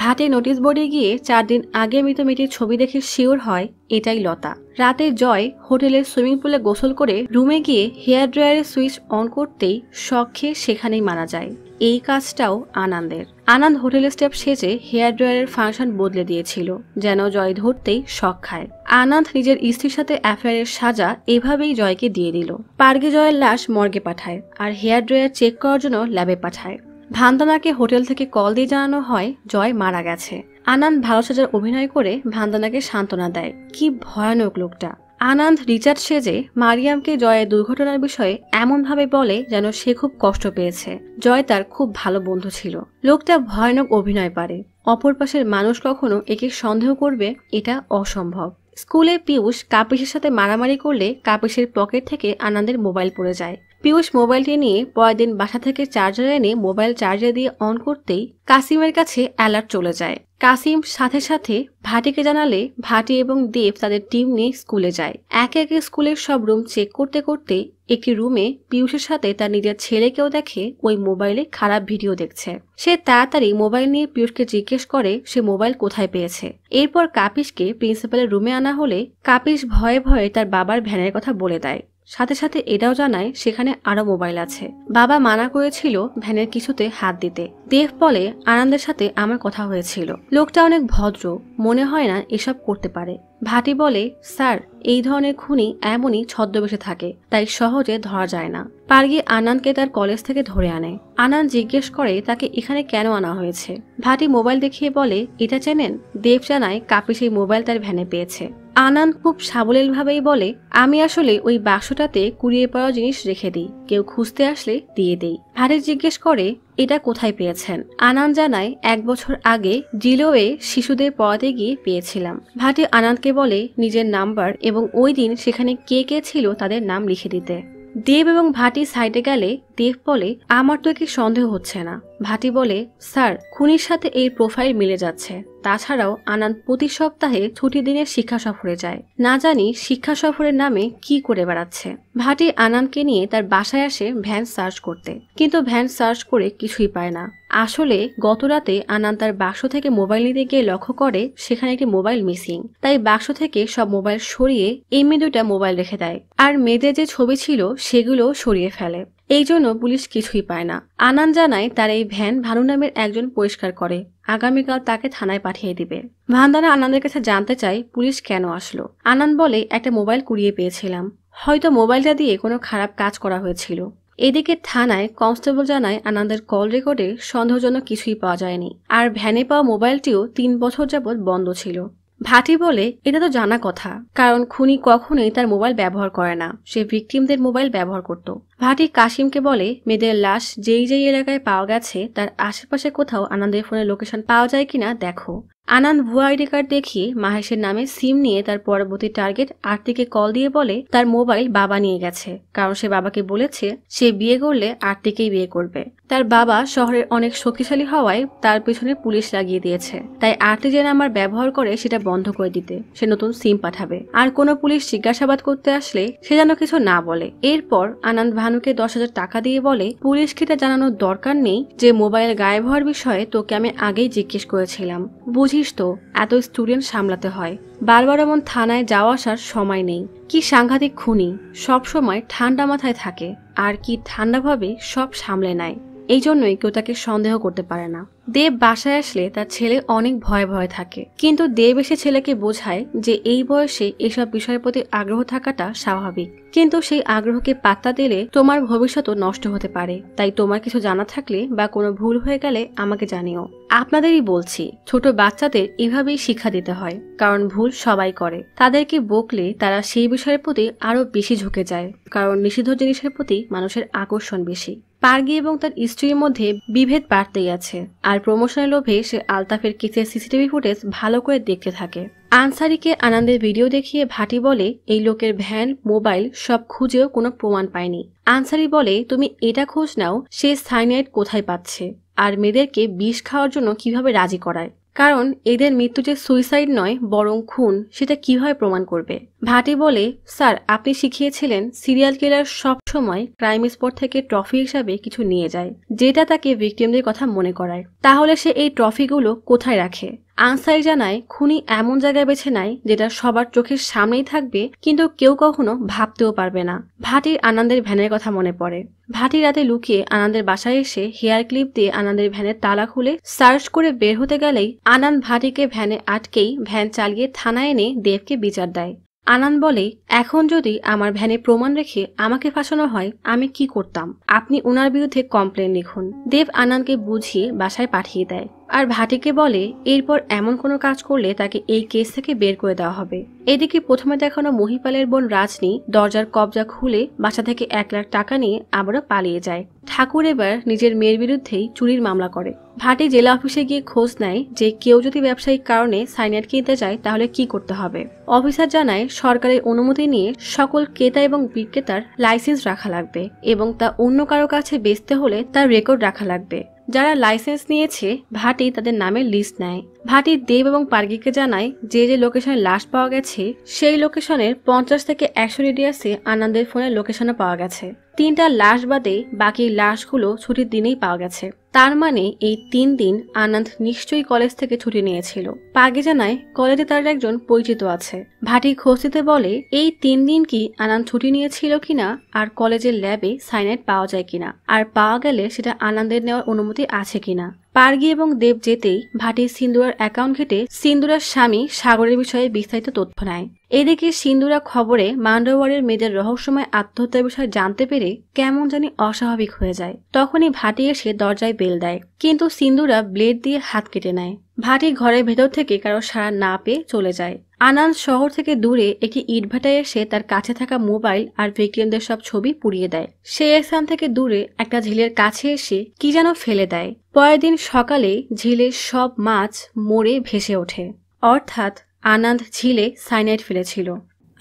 ভাটে নোটিশ বোর্ডে গিয়ে চার দিন আগে মৃত মেয়েটির ছবি দেখে শিওর হয় এটাই লতা রাতে জয় হোটেলের সুইমিং পুলে গোসল করে রুমে গিয়ে হেয়ার ড্রায়ারের সুইচ অন করতেই সখ্যে সেখানেই মারা যায় এই কাজটাও আনন্দের আনন্দ হোটেলের স্টেপ সেজে হেয়ার ড্রায়ারের ফাংশন বদলে দিয়েছিল যেন জয় ধরতেই শখ খায় আনন্দ নিজের স্ত্রীর সাথে অ্যাফেয়ারের সাজা এভাবেই জয়কে দিয়ে দিল পার্গে জয়ের লাশ মর্গে পাঠায় আর হেয়ার ড্রায়ার চেক করার জন্য ল্যাবে পাঠায় ভান্দানাকে হোটেল থেকে কল দিয়ে জানানো হয় জয় মারা গেছে আনন্দ ভালো সাজার অভিনয় করে ভান্দানাকে সান্ত্বনা দেয় কি ভয়ানক লোকটা আনন্দ রিচার্ড সেজে মারিয়ামকে জয়ের দুর্ঘটনার বিষয়ে এমনভাবে বলে যেন সে খুব কষ্ট পেয়েছে জয় তার খুব ভালো বন্ধু ছিল লোকটা ভয়ানক অভিনয় পারে অপর পাশের মানুষ কখনো একে সন্দেহ করবে এটা অসম্ভব স্কুলে পিয়ুষ কাপিসের সাথে মারামারি করলে কাপিসের পকেট থেকে আনন্দের মোবাইল পড়ে যায় পিয়ুষ মোবাইলটি নিয়ে পরদিন বাসা থেকে চার্জার এনে মোবাইল চার্জে দিয়ে অন করতেই কাসিমের কাছে অ্যালার্ট চলে যায় কাসিম সাথে সাথে ভাটিকে জানালে ভাটি এবং দেব তাদের টিম নিয়ে স্কুলে যায় একে একে স্কুলের সব রুম চেক করতে করতে একটি রুমে পিয়ুষের সাথে তার নিজের ছেলেকেও দেখে ওই মোবাইলে খারাপ ভিডিও দেখছে সে তাড়াতাড়ি মোবাইল নিয়ে পিয়ুষকে জিজ্ঞেস করে সে মোবাইল কোথায় পেয়েছে এরপর কাপিসকে প্রিন্সিপালের রুমে আনা হলে কাপিস ভয়ে ভয়ে তার বাবার ভ্যানের কথা বলে দেয় সাথে সাথে এটাও জানায় সেখানে আরো মোবাইল আছে বাবা মানা করেছিল ভ্যানের কিছুতে হাত দিতে দেব বলে আনন্দের সাথে আমার কথা হয়েছিল লোকটা অনেক ভদ্র মনে হয় না এসব করতে পারে ভাটি বলে স্যার এই ধরনের খুনি এমনই ছদ্মবেশে থাকে তাই সহজে ধরা যায় না পারগি আনন্দকে তার কলেজ থেকে ধরে আনে আনান জিজ্ঞেস করে তাকে এখানে কেন আনা হয়েছে ভাটি মোবাইল দেখিয়ে বলে এটা চেনেন দেব জানায় কাপি সেই মোবাইল তার ভ্যানে পেয়েছে আনন্দ খুব সাবলীলভাবেই বলে আমি আসলে ওই বাক্সটাতে কুড়িয়ে পাওয়া জিনিস রেখে দিই কেউ খুঁজতে আসলে দিয়ে দেই হারিস জিজ্ঞেস করে এটা কোথায় পেয়েছেন আনান জানায় এক বছর আগে জিলোয়ে শিশুদের পড়াতে গিয়ে পেয়েছিলাম ভাটি আনন্দকে বলে নিজের নাম্বার এবং ওই দিন সেখানে কে কে ছিল তাদের নাম লিখে দিতে দেব এবং ভাটি সাইডে গেলে দেব বলে আমার তো একে সন্দেহ হচ্ছে না ভাটি বলে স্যার খুনির সাথে এই প্রোফাইল মিলে যাচ্ছে তাছাড়াও আনান প্রতি সপ্তাহে ছুটি দিনে শিক্ষা সফরে যায় না জানি শিক্ষা সফরের নামে কি করে বেড়াচ্ছে ভাটি আনানকে নিয়ে তার বাসায় আসে ভ্যান সার্চ করতে কিন্তু ভ্যান সার্চ করে কিছুই পায় না আসলে গতরাতে আনান তার বাক্স থেকে মোবাইল নিতে গিয়ে লক্ষ্য করে সেখানে একটি মোবাইল মিসিং তাই বাক্স থেকে সব মোবাইল সরিয়ে এই দুটা মোবাইল রেখে দেয় আর মেয়েদের যে ছবি ছিল সেগুলো সরিয়ে ফেলে এই জন্য পুলিশ কিছুই পায় না আনান জানায় তার এই ভ্যান ভানু নামের একজন পরিষ্কার করে আগামীকাল তাকে থানায় পাঠিয়ে দিবে ভান্দানা আনন্দের কাছে জানতে চায় পুলিশ কেন আসলো আনান বলে একটা মোবাইল কুড়িয়ে পেয়েছিলাম হয়তো মোবাইলটা দিয়ে কোনো খারাপ কাজ করা হয়েছিল এদিকে থানায় কনস্টেবল জানায় আনন্দের কল রেকর্ডে সন্দেহজনক কিছুই পাওয়া যায়নি আর ভ্যানে পাওয়া মোবাইলটিও তিন বছর যাবৎ বন্ধ ছিল ভাটি বলে এটা তো জানা কথা কারণ খুনি কখনোই তার মোবাইল ব্যবহার করে না সে ভিকটিমদের মোবাইল ব্যবহার করত ভাটি কাশিমকে বলে মেয়েদের লাশ যেই যেই এলাকায় পাওয়া গেছে তার আশেপাশে কোথাও আনন্দের ফোনের লোকেশন পাওয়া যায় কিনা দেখো আনন্দ ভুয়া আইডি কার্ড দেখিয়ে মাহেশের নামে সিম নিয়ে তার পরবর্তী টার্গেট আরতিকে কল দিয়ে বলে তার মোবাইল বাবা নিয়ে গেছে কারণ সে বাবাকে বলেছে সে বিয়ে করলে আরতিকেই বিয়ে করবে তার বাবা শহরের অনেক শক্তিশালী হওয়ায় তার পেছনে পুলিশ লাগিয়ে দিয়েছে তাই আরতি যে নাম্বার ব্যবহার করে সেটা বন্ধ করে দিতে সে নতুন সিম পাঠাবে আর কোনো পুলিশ জিজ্ঞাসাবাদ করতে আসলে সে যেন কিছু না বলে এরপর আনন্দ ভানুকে দশ হাজার টাকা দিয়ে বলে পুলিশকে তা জানানোর দরকার নেই যে মোবাইল গায়েব হওয়ার বিষয়ে তোকে আমি আগেই জিজ্ঞেস করেছিলাম বুঝিস তো এত স্টুডেন্ট সামলাতে হয় বারবার এমন থানায় যাওয়া আসার সময় নেই কি সাংঘাতিক খুনি সবসময় ঠান্ডা মাথায় থাকে আর কি ঠান্ডাভাবে সব সামলে নেয় এই জন্যই কেউ তাকে সন্দেহ করতে পারে না দেব বাসায় আসলে তার ছেলে অনেক ভয় ভয় থাকে কিন্তু দেব এসে ছেলেকে বোঝায় যে এই বয়সে এসব বিষয়ের প্রতি আগ্রহ থাকাটা স্বাভাবিক কিন্তু সেই আগ্রহকে পাত্তা দিলে তোমার ভবিষ্যতও নষ্ট হতে পারে তাই তোমার কিছু জানা থাকলে বা কোনো ভুল হয়ে গেলে আমাকে জানিও আপনাদেরই বলছি ছোট বাচ্চাদের এভাবেই শিক্ষা দিতে হয় কারণ ভুল সবাই করে তাদেরকে বকলে তারা সেই বিষয়ের প্রতি আরো বেশি ঝুঁকে যায় কারণ নিষিদ্ধ জিনিসের প্রতি মানুষের আকর্ষণ বেশি পার্গি এবং তার স্ত্রীর মধ্যে বিভেদ বাড়তেই আছে আর আর প্রমোশনের লোভে সে আলতাফের কেসের সিসিটিভি ফুটেজ ভালো করে দেখতে থাকে আনসারিকে আনন্দের ভিডিও দেখিয়ে ভাটি বলে এই লোকের ভ্যান মোবাইল সব খুঁজেও কোনো প্রমাণ পায়নি আনসারি বলে তুমি এটা খোঁজ নাও সে সাইনাইড কোথায় পাচ্ছে আর মেয়েদেরকে বিষ খাওয়ার জন্য কিভাবে রাজি করায় কারণ এদের মৃত্যু যে সুইসাইড নয় বরং খুন সেটা কিভাবে প্রমাণ করবে ভাটি বলে স্যার আপনি শিখিয়েছিলেন সিরিয়াল কিলার সবসময় ক্রাইম স্পট থেকে ট্রফি হিসাবে কিছু নিয়ে যায় যেটা তাকে ভিকটিমদের কথা মনে করায় তাহলে সে এই ট্রফিগুলো কোথায় রাখে আনসারি জানায় খুনি এমন জায়গায় বেছে নেয় যেটা সবার চোখের সামনেই থাকবে কিন্তু কেউ কখনো ভাবতেও পারবে না ভাটির আনন্দের ভ্যানের কথা মনে পড়ে ভাটি রাতে লুকিয়ে আনন্দের বাসায় এসে হেয়ার ক্লিপ দিয়ে আনন্দের ভ্যানের তালা খুলে সার্চ করে বের হতে গেলেই আনন্দ ভাটিকে ভ্যানে আটকেই ভ্যান চালিয়ে থানায় এনে দেবকে বিচার দেয় আনান বলে এখন যদি আমার ভ্যানে প্রমাণ রেখে আমাকে ফাঁসানো হয় আমি কি করতাম আপনি ওনার বিরুদ্ধে কমপ্লেন লিখুন দেব আনানকে বুঝিয়ে বাসায় পাঠিয়ে দেয় আর ভাটিকে বলে এরপর এমন কোনো কাজ করলে তাকে এই কেস থেকে বের করে দেওয়া হবে এদিকে প্রথমে দেখানো মহিপালের বোন রাজনী দরজার কবজা খুলে বাসা থেকে এক লাখ টাকা নিয়ে আবারও পালিয়ে যায় ঠাকুর এবার নিজের মেয়ের বিরুদ্ধেই চুরির মামলা করে ভাটি জেলা অফিসে গিয়ে খোঁজ নেয় যে কেউ যদি ব্যবসায়িক কারণে সাইনাইড কিনতে চায় তাহলে কি করতে হবে অফিসার জানায় সরকারের অনুমতি নিয়ে সকল ক্রেতা এবং বিক্রেতার লাইসেন্স রাখা লাগবে এবং তা অন্য কারো কাছে বেচতে হলে তার রেকর্ড রাখা লাগবে যারা লাইসেন্স নিয়েছে ভাটি তাদের নামের লিস্ট নেয় ভাটির দেব এবং পার্গিকে জানায় যে যে লোকেশনে লাশ পাওয়া গেছে সেই লোকেশনের পঞ্চাশ থেকে একশো রেডিয়াসে আনন্দের ফোনের লোকেশনে পাওয়া গেছে তিনটা লাশ বাদে বাকি লাশগুলো ছুটির দিনেই পাওয়া গেছে তার মানে এই তিন দিন আনন্দ নিশ্চয়ই কলেজ থেকে ছুটি নিয়েছিল পাগে জানায় কলেজে তার একজন পরিচিত আছে ভাটি খোঁজতে বলে এই তিন দিন কি আনন্দ ছুটি নিয়েছিল কিনা আর কলেজের ল্যাবে সাইনাইড পাওয়া যায় কিনা আর পাওয়া গেলে সেটা আনন্দের নেওয়ার অনুমতি আছে কিনা পার্গি এবং দেব যেতেই ভাটি সিন্দুরার অ্যাকাউন্ট ঘেটে সিন্দুরার স্বামী সাগরের বিষয়ে বিস্তারিত তথ্য নেয় এদিকে সিন্দুরা খবরে মান্ডোয়ারের মেয়েদের রহস্যময় আত্মহত্যার বিষয়ে জানতে পেরে কেমন জানি অস্বাভাবিক হয়ে যায় তখনই ভাটি এসে দরজায় বেল দেয় কিন্তু সিন্দুরা ব্লেড দিয়ে হাত কেটে নেয় ভাটি ঘরের ভেতর থেকে কারো সাড়া না পেয়ে চলে যায় আনান শহর থেকে দূরে একটি ইটভাটায় এসে তার কাছে থাকা মোবাইল আর ভিক্টিমদের সব ছবি পুড়িয়ে দেয় সে স্থান থেকে দূরে একটা ঝিলের কাছে এসে কি যেন ফেলে দেয় পরের দিন সকালে ঝিলের সব মাছ মরে ভেসে ওঠে অর্থাৎ আনন্দ ঝিলে সাইনাইড ফেলেছিল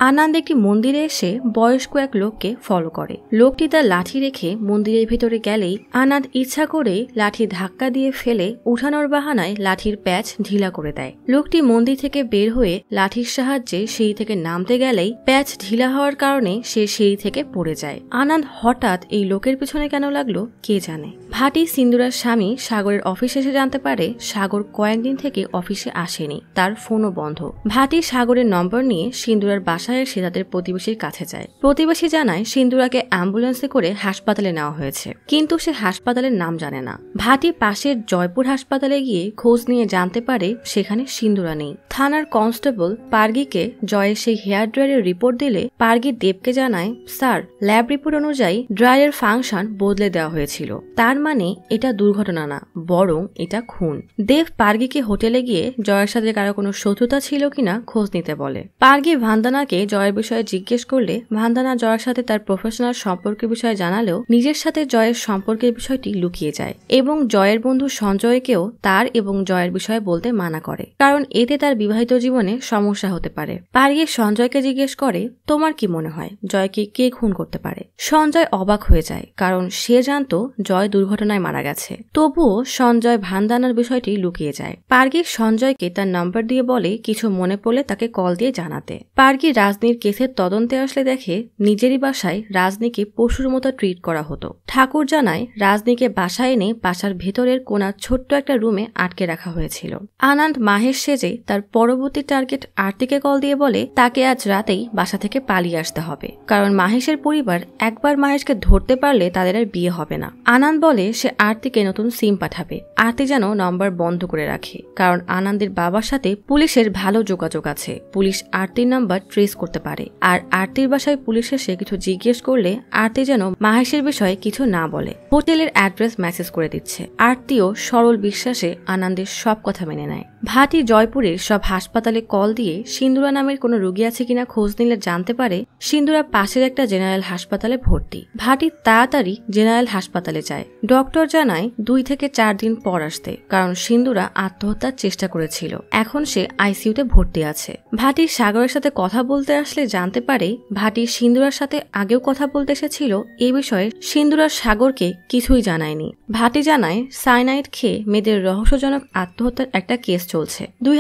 আনন্দ একটি মন্দিরে এসে বয়স্ক এক লোককে ফলো করে লোকটি তার লাঠি রেখে মন্দিরের ভিতরে গেলেই আনাদ ইচ্ছা করে লাঠি ধাক্কা দিয়ে ফেলে উঠানোর বাহানায় লাঠির প্যাচ ঢিলা করে দেয় লোকটি মন্দির থেকে বের হয়ে লাঠির সাহায্যে সিঁড়ি থেকে নামতে গেলেই প্যাচ ঢিলা হওয়ার কারণে সে সিঁড়ি থেকে পড়ে যায় আনন্দ হঠাৎ এই লোকের পিছনে কেন লাগলো কে জানে ভাটি সিন্দুরার স্বামী সাগরের অফিসে এসে জানতে পারে সাগর কয়েকদিন থেকে অফিসে আসেনি তার ফোনও বন্ধ ভাটি সাগরের নম্বর নিয়ে সিন্দুরার বাসা আশায় সে তাদের প্রতিবেশীর কাছে যায় প্রতিবেশী জানায় সিন্দুরাকে অ্যাম্বুলেন্সে করে হাসপাতালে নেওয়া হয়েছে কিন্তু সে হাসপাতালের নাম জানে না ভাটি পাশের জয়পুর হাসপাতালে গিয়ে খোঁজ নিয়ে জানতে পারে সেখানে সিন্দুরা নেই থানার কনস্টেবল পার্গিকে জয়ের সেই হেয়ার ড্রায়ারের রিপোর্ট দিলে পার্গি দেবকে জানায় স্যার ল্যাব রিপোর্ট অনুযায়ী ড্রায়ারের ফাংশন বদলে দেওয়া হয়েছিল তার মানে এটা দুর্ঘটনা না বরং এটা খুন দেব পার্গিকে হোটেলে গিয়ে জয়ের সাথে কারো কোনো শত্রুতা ছিল কিনা খোঁজ নিতে বলে পার্গি ভান্দানাকে তাকে জয়ের বিষয়ে জিজ্ঞেস করলে ভান্দানা জয়ের সাথে তার প্রফেশনাল সম্পর্কের বিষয়ে জানালেও নিজের সাথে জয়ের সম্পর্কের বিষয়টি লুকিয়ে যায় এবং জয়ের বন্ধু সঞ্জয়কেও তার এবং জয়ের বিষয়ে বলতে মানা করে কারণ এতে তার বিবাহিত জীবনে সমস্যা হতে পারে পারিয়ে সঞ্জয়কে জিজ্ঞেস করে তোমার কি মনে হয় জয়কে কে খুন করতে পারে সঞ্জয় অবাক হয়ে যায় কারণ সে জানত জয় দুর্ঘটনায় মারা গেছে তবুও সঞ্জয় ভান্দানার বিষয়টি লুকিয়ে যায় পার্গি সঞ্জয়কে তার নাম্বার দিয়ে বলে কিছু মনে পড়লে তাকে কল দিয়ে জানাতে পার্গি রাত রাজনীর কেসের তদন্তে আসলে দেখে নিজেরই বাসায় রাজনীকে পশুর মতো ট্রিট করা হতো ঠাকুর জানায় রাজনীকে বাসায় এনে বাসার ভেতরের কোনার ছোট্ট একটা রুমে আটকে রাখা হয়েছিল আনন্দ মাহেশ সেজে তার পরবর্তী টার্গেট আরতিকে কল দিয়ে বলে তাকে আজ রাতেই বাসা থেকে পালিয়ে আসতে হবে কারণ মাহেশের পরিবার একবার মাহেশকে ধরতে পারলে তাদের আর বিয়ে হবে না আনন্দ বলে সে আরতিকে নতুন সিম পাঠাবে আরতি যেন নম্বর বন্ধ করে রাখে কারণ আনন্দের বাবার সাথে পুলিশের ভালো যোগাযোগ আছে পুলিশ আরতির নাম্বার ট্রেস করতে পারে আর আরতির বাসায় পুলিশ এসে কিছু জিজ্ঞেস করলে আরতি যেন মাহেশের বিষয়ে কিছু না বলে হোটেলের অ্যাড্রেস মেসেজ করে দিচ্ছে আরতিও সরল বিশ্বাসে আনন্দের সব কথা মেনে নেয় ভাটি জয়পুরের সব হাসপাতালে কল দিয়ে সিন্দুরা নামের কোনো রোগী আছে কিনা খোঁজ নিলে জানতে পারে সিন্দুরা পাশের একটা জেনারেল হাসপাতালে ভর্তি ভাটি তাড়াতাড়ি জেনারেল হাসপাতালে যায় ডক্টর জানায় দুই থেকে চার দিন পর আসতে কারণ সিন্দুরা আত্মহত্যার চেষ্টা করেছিল এখন সে আইসিউতে ভর্তি আছে ভাটি সাগরের সাথে কথা বলতে আসলে জানতে পারে ভাটি সিন্দুরার সাথে আগেও কথা বলতে এসেছিল এ বিষয়ে সিন্দুরার সাগরকে কিছুই জানায়নি ভাটি জানায় সাইনাইড খেয়ে মেয়েদের রহস্যজনক আত্মহত্যার একটা কেস চলছে দুই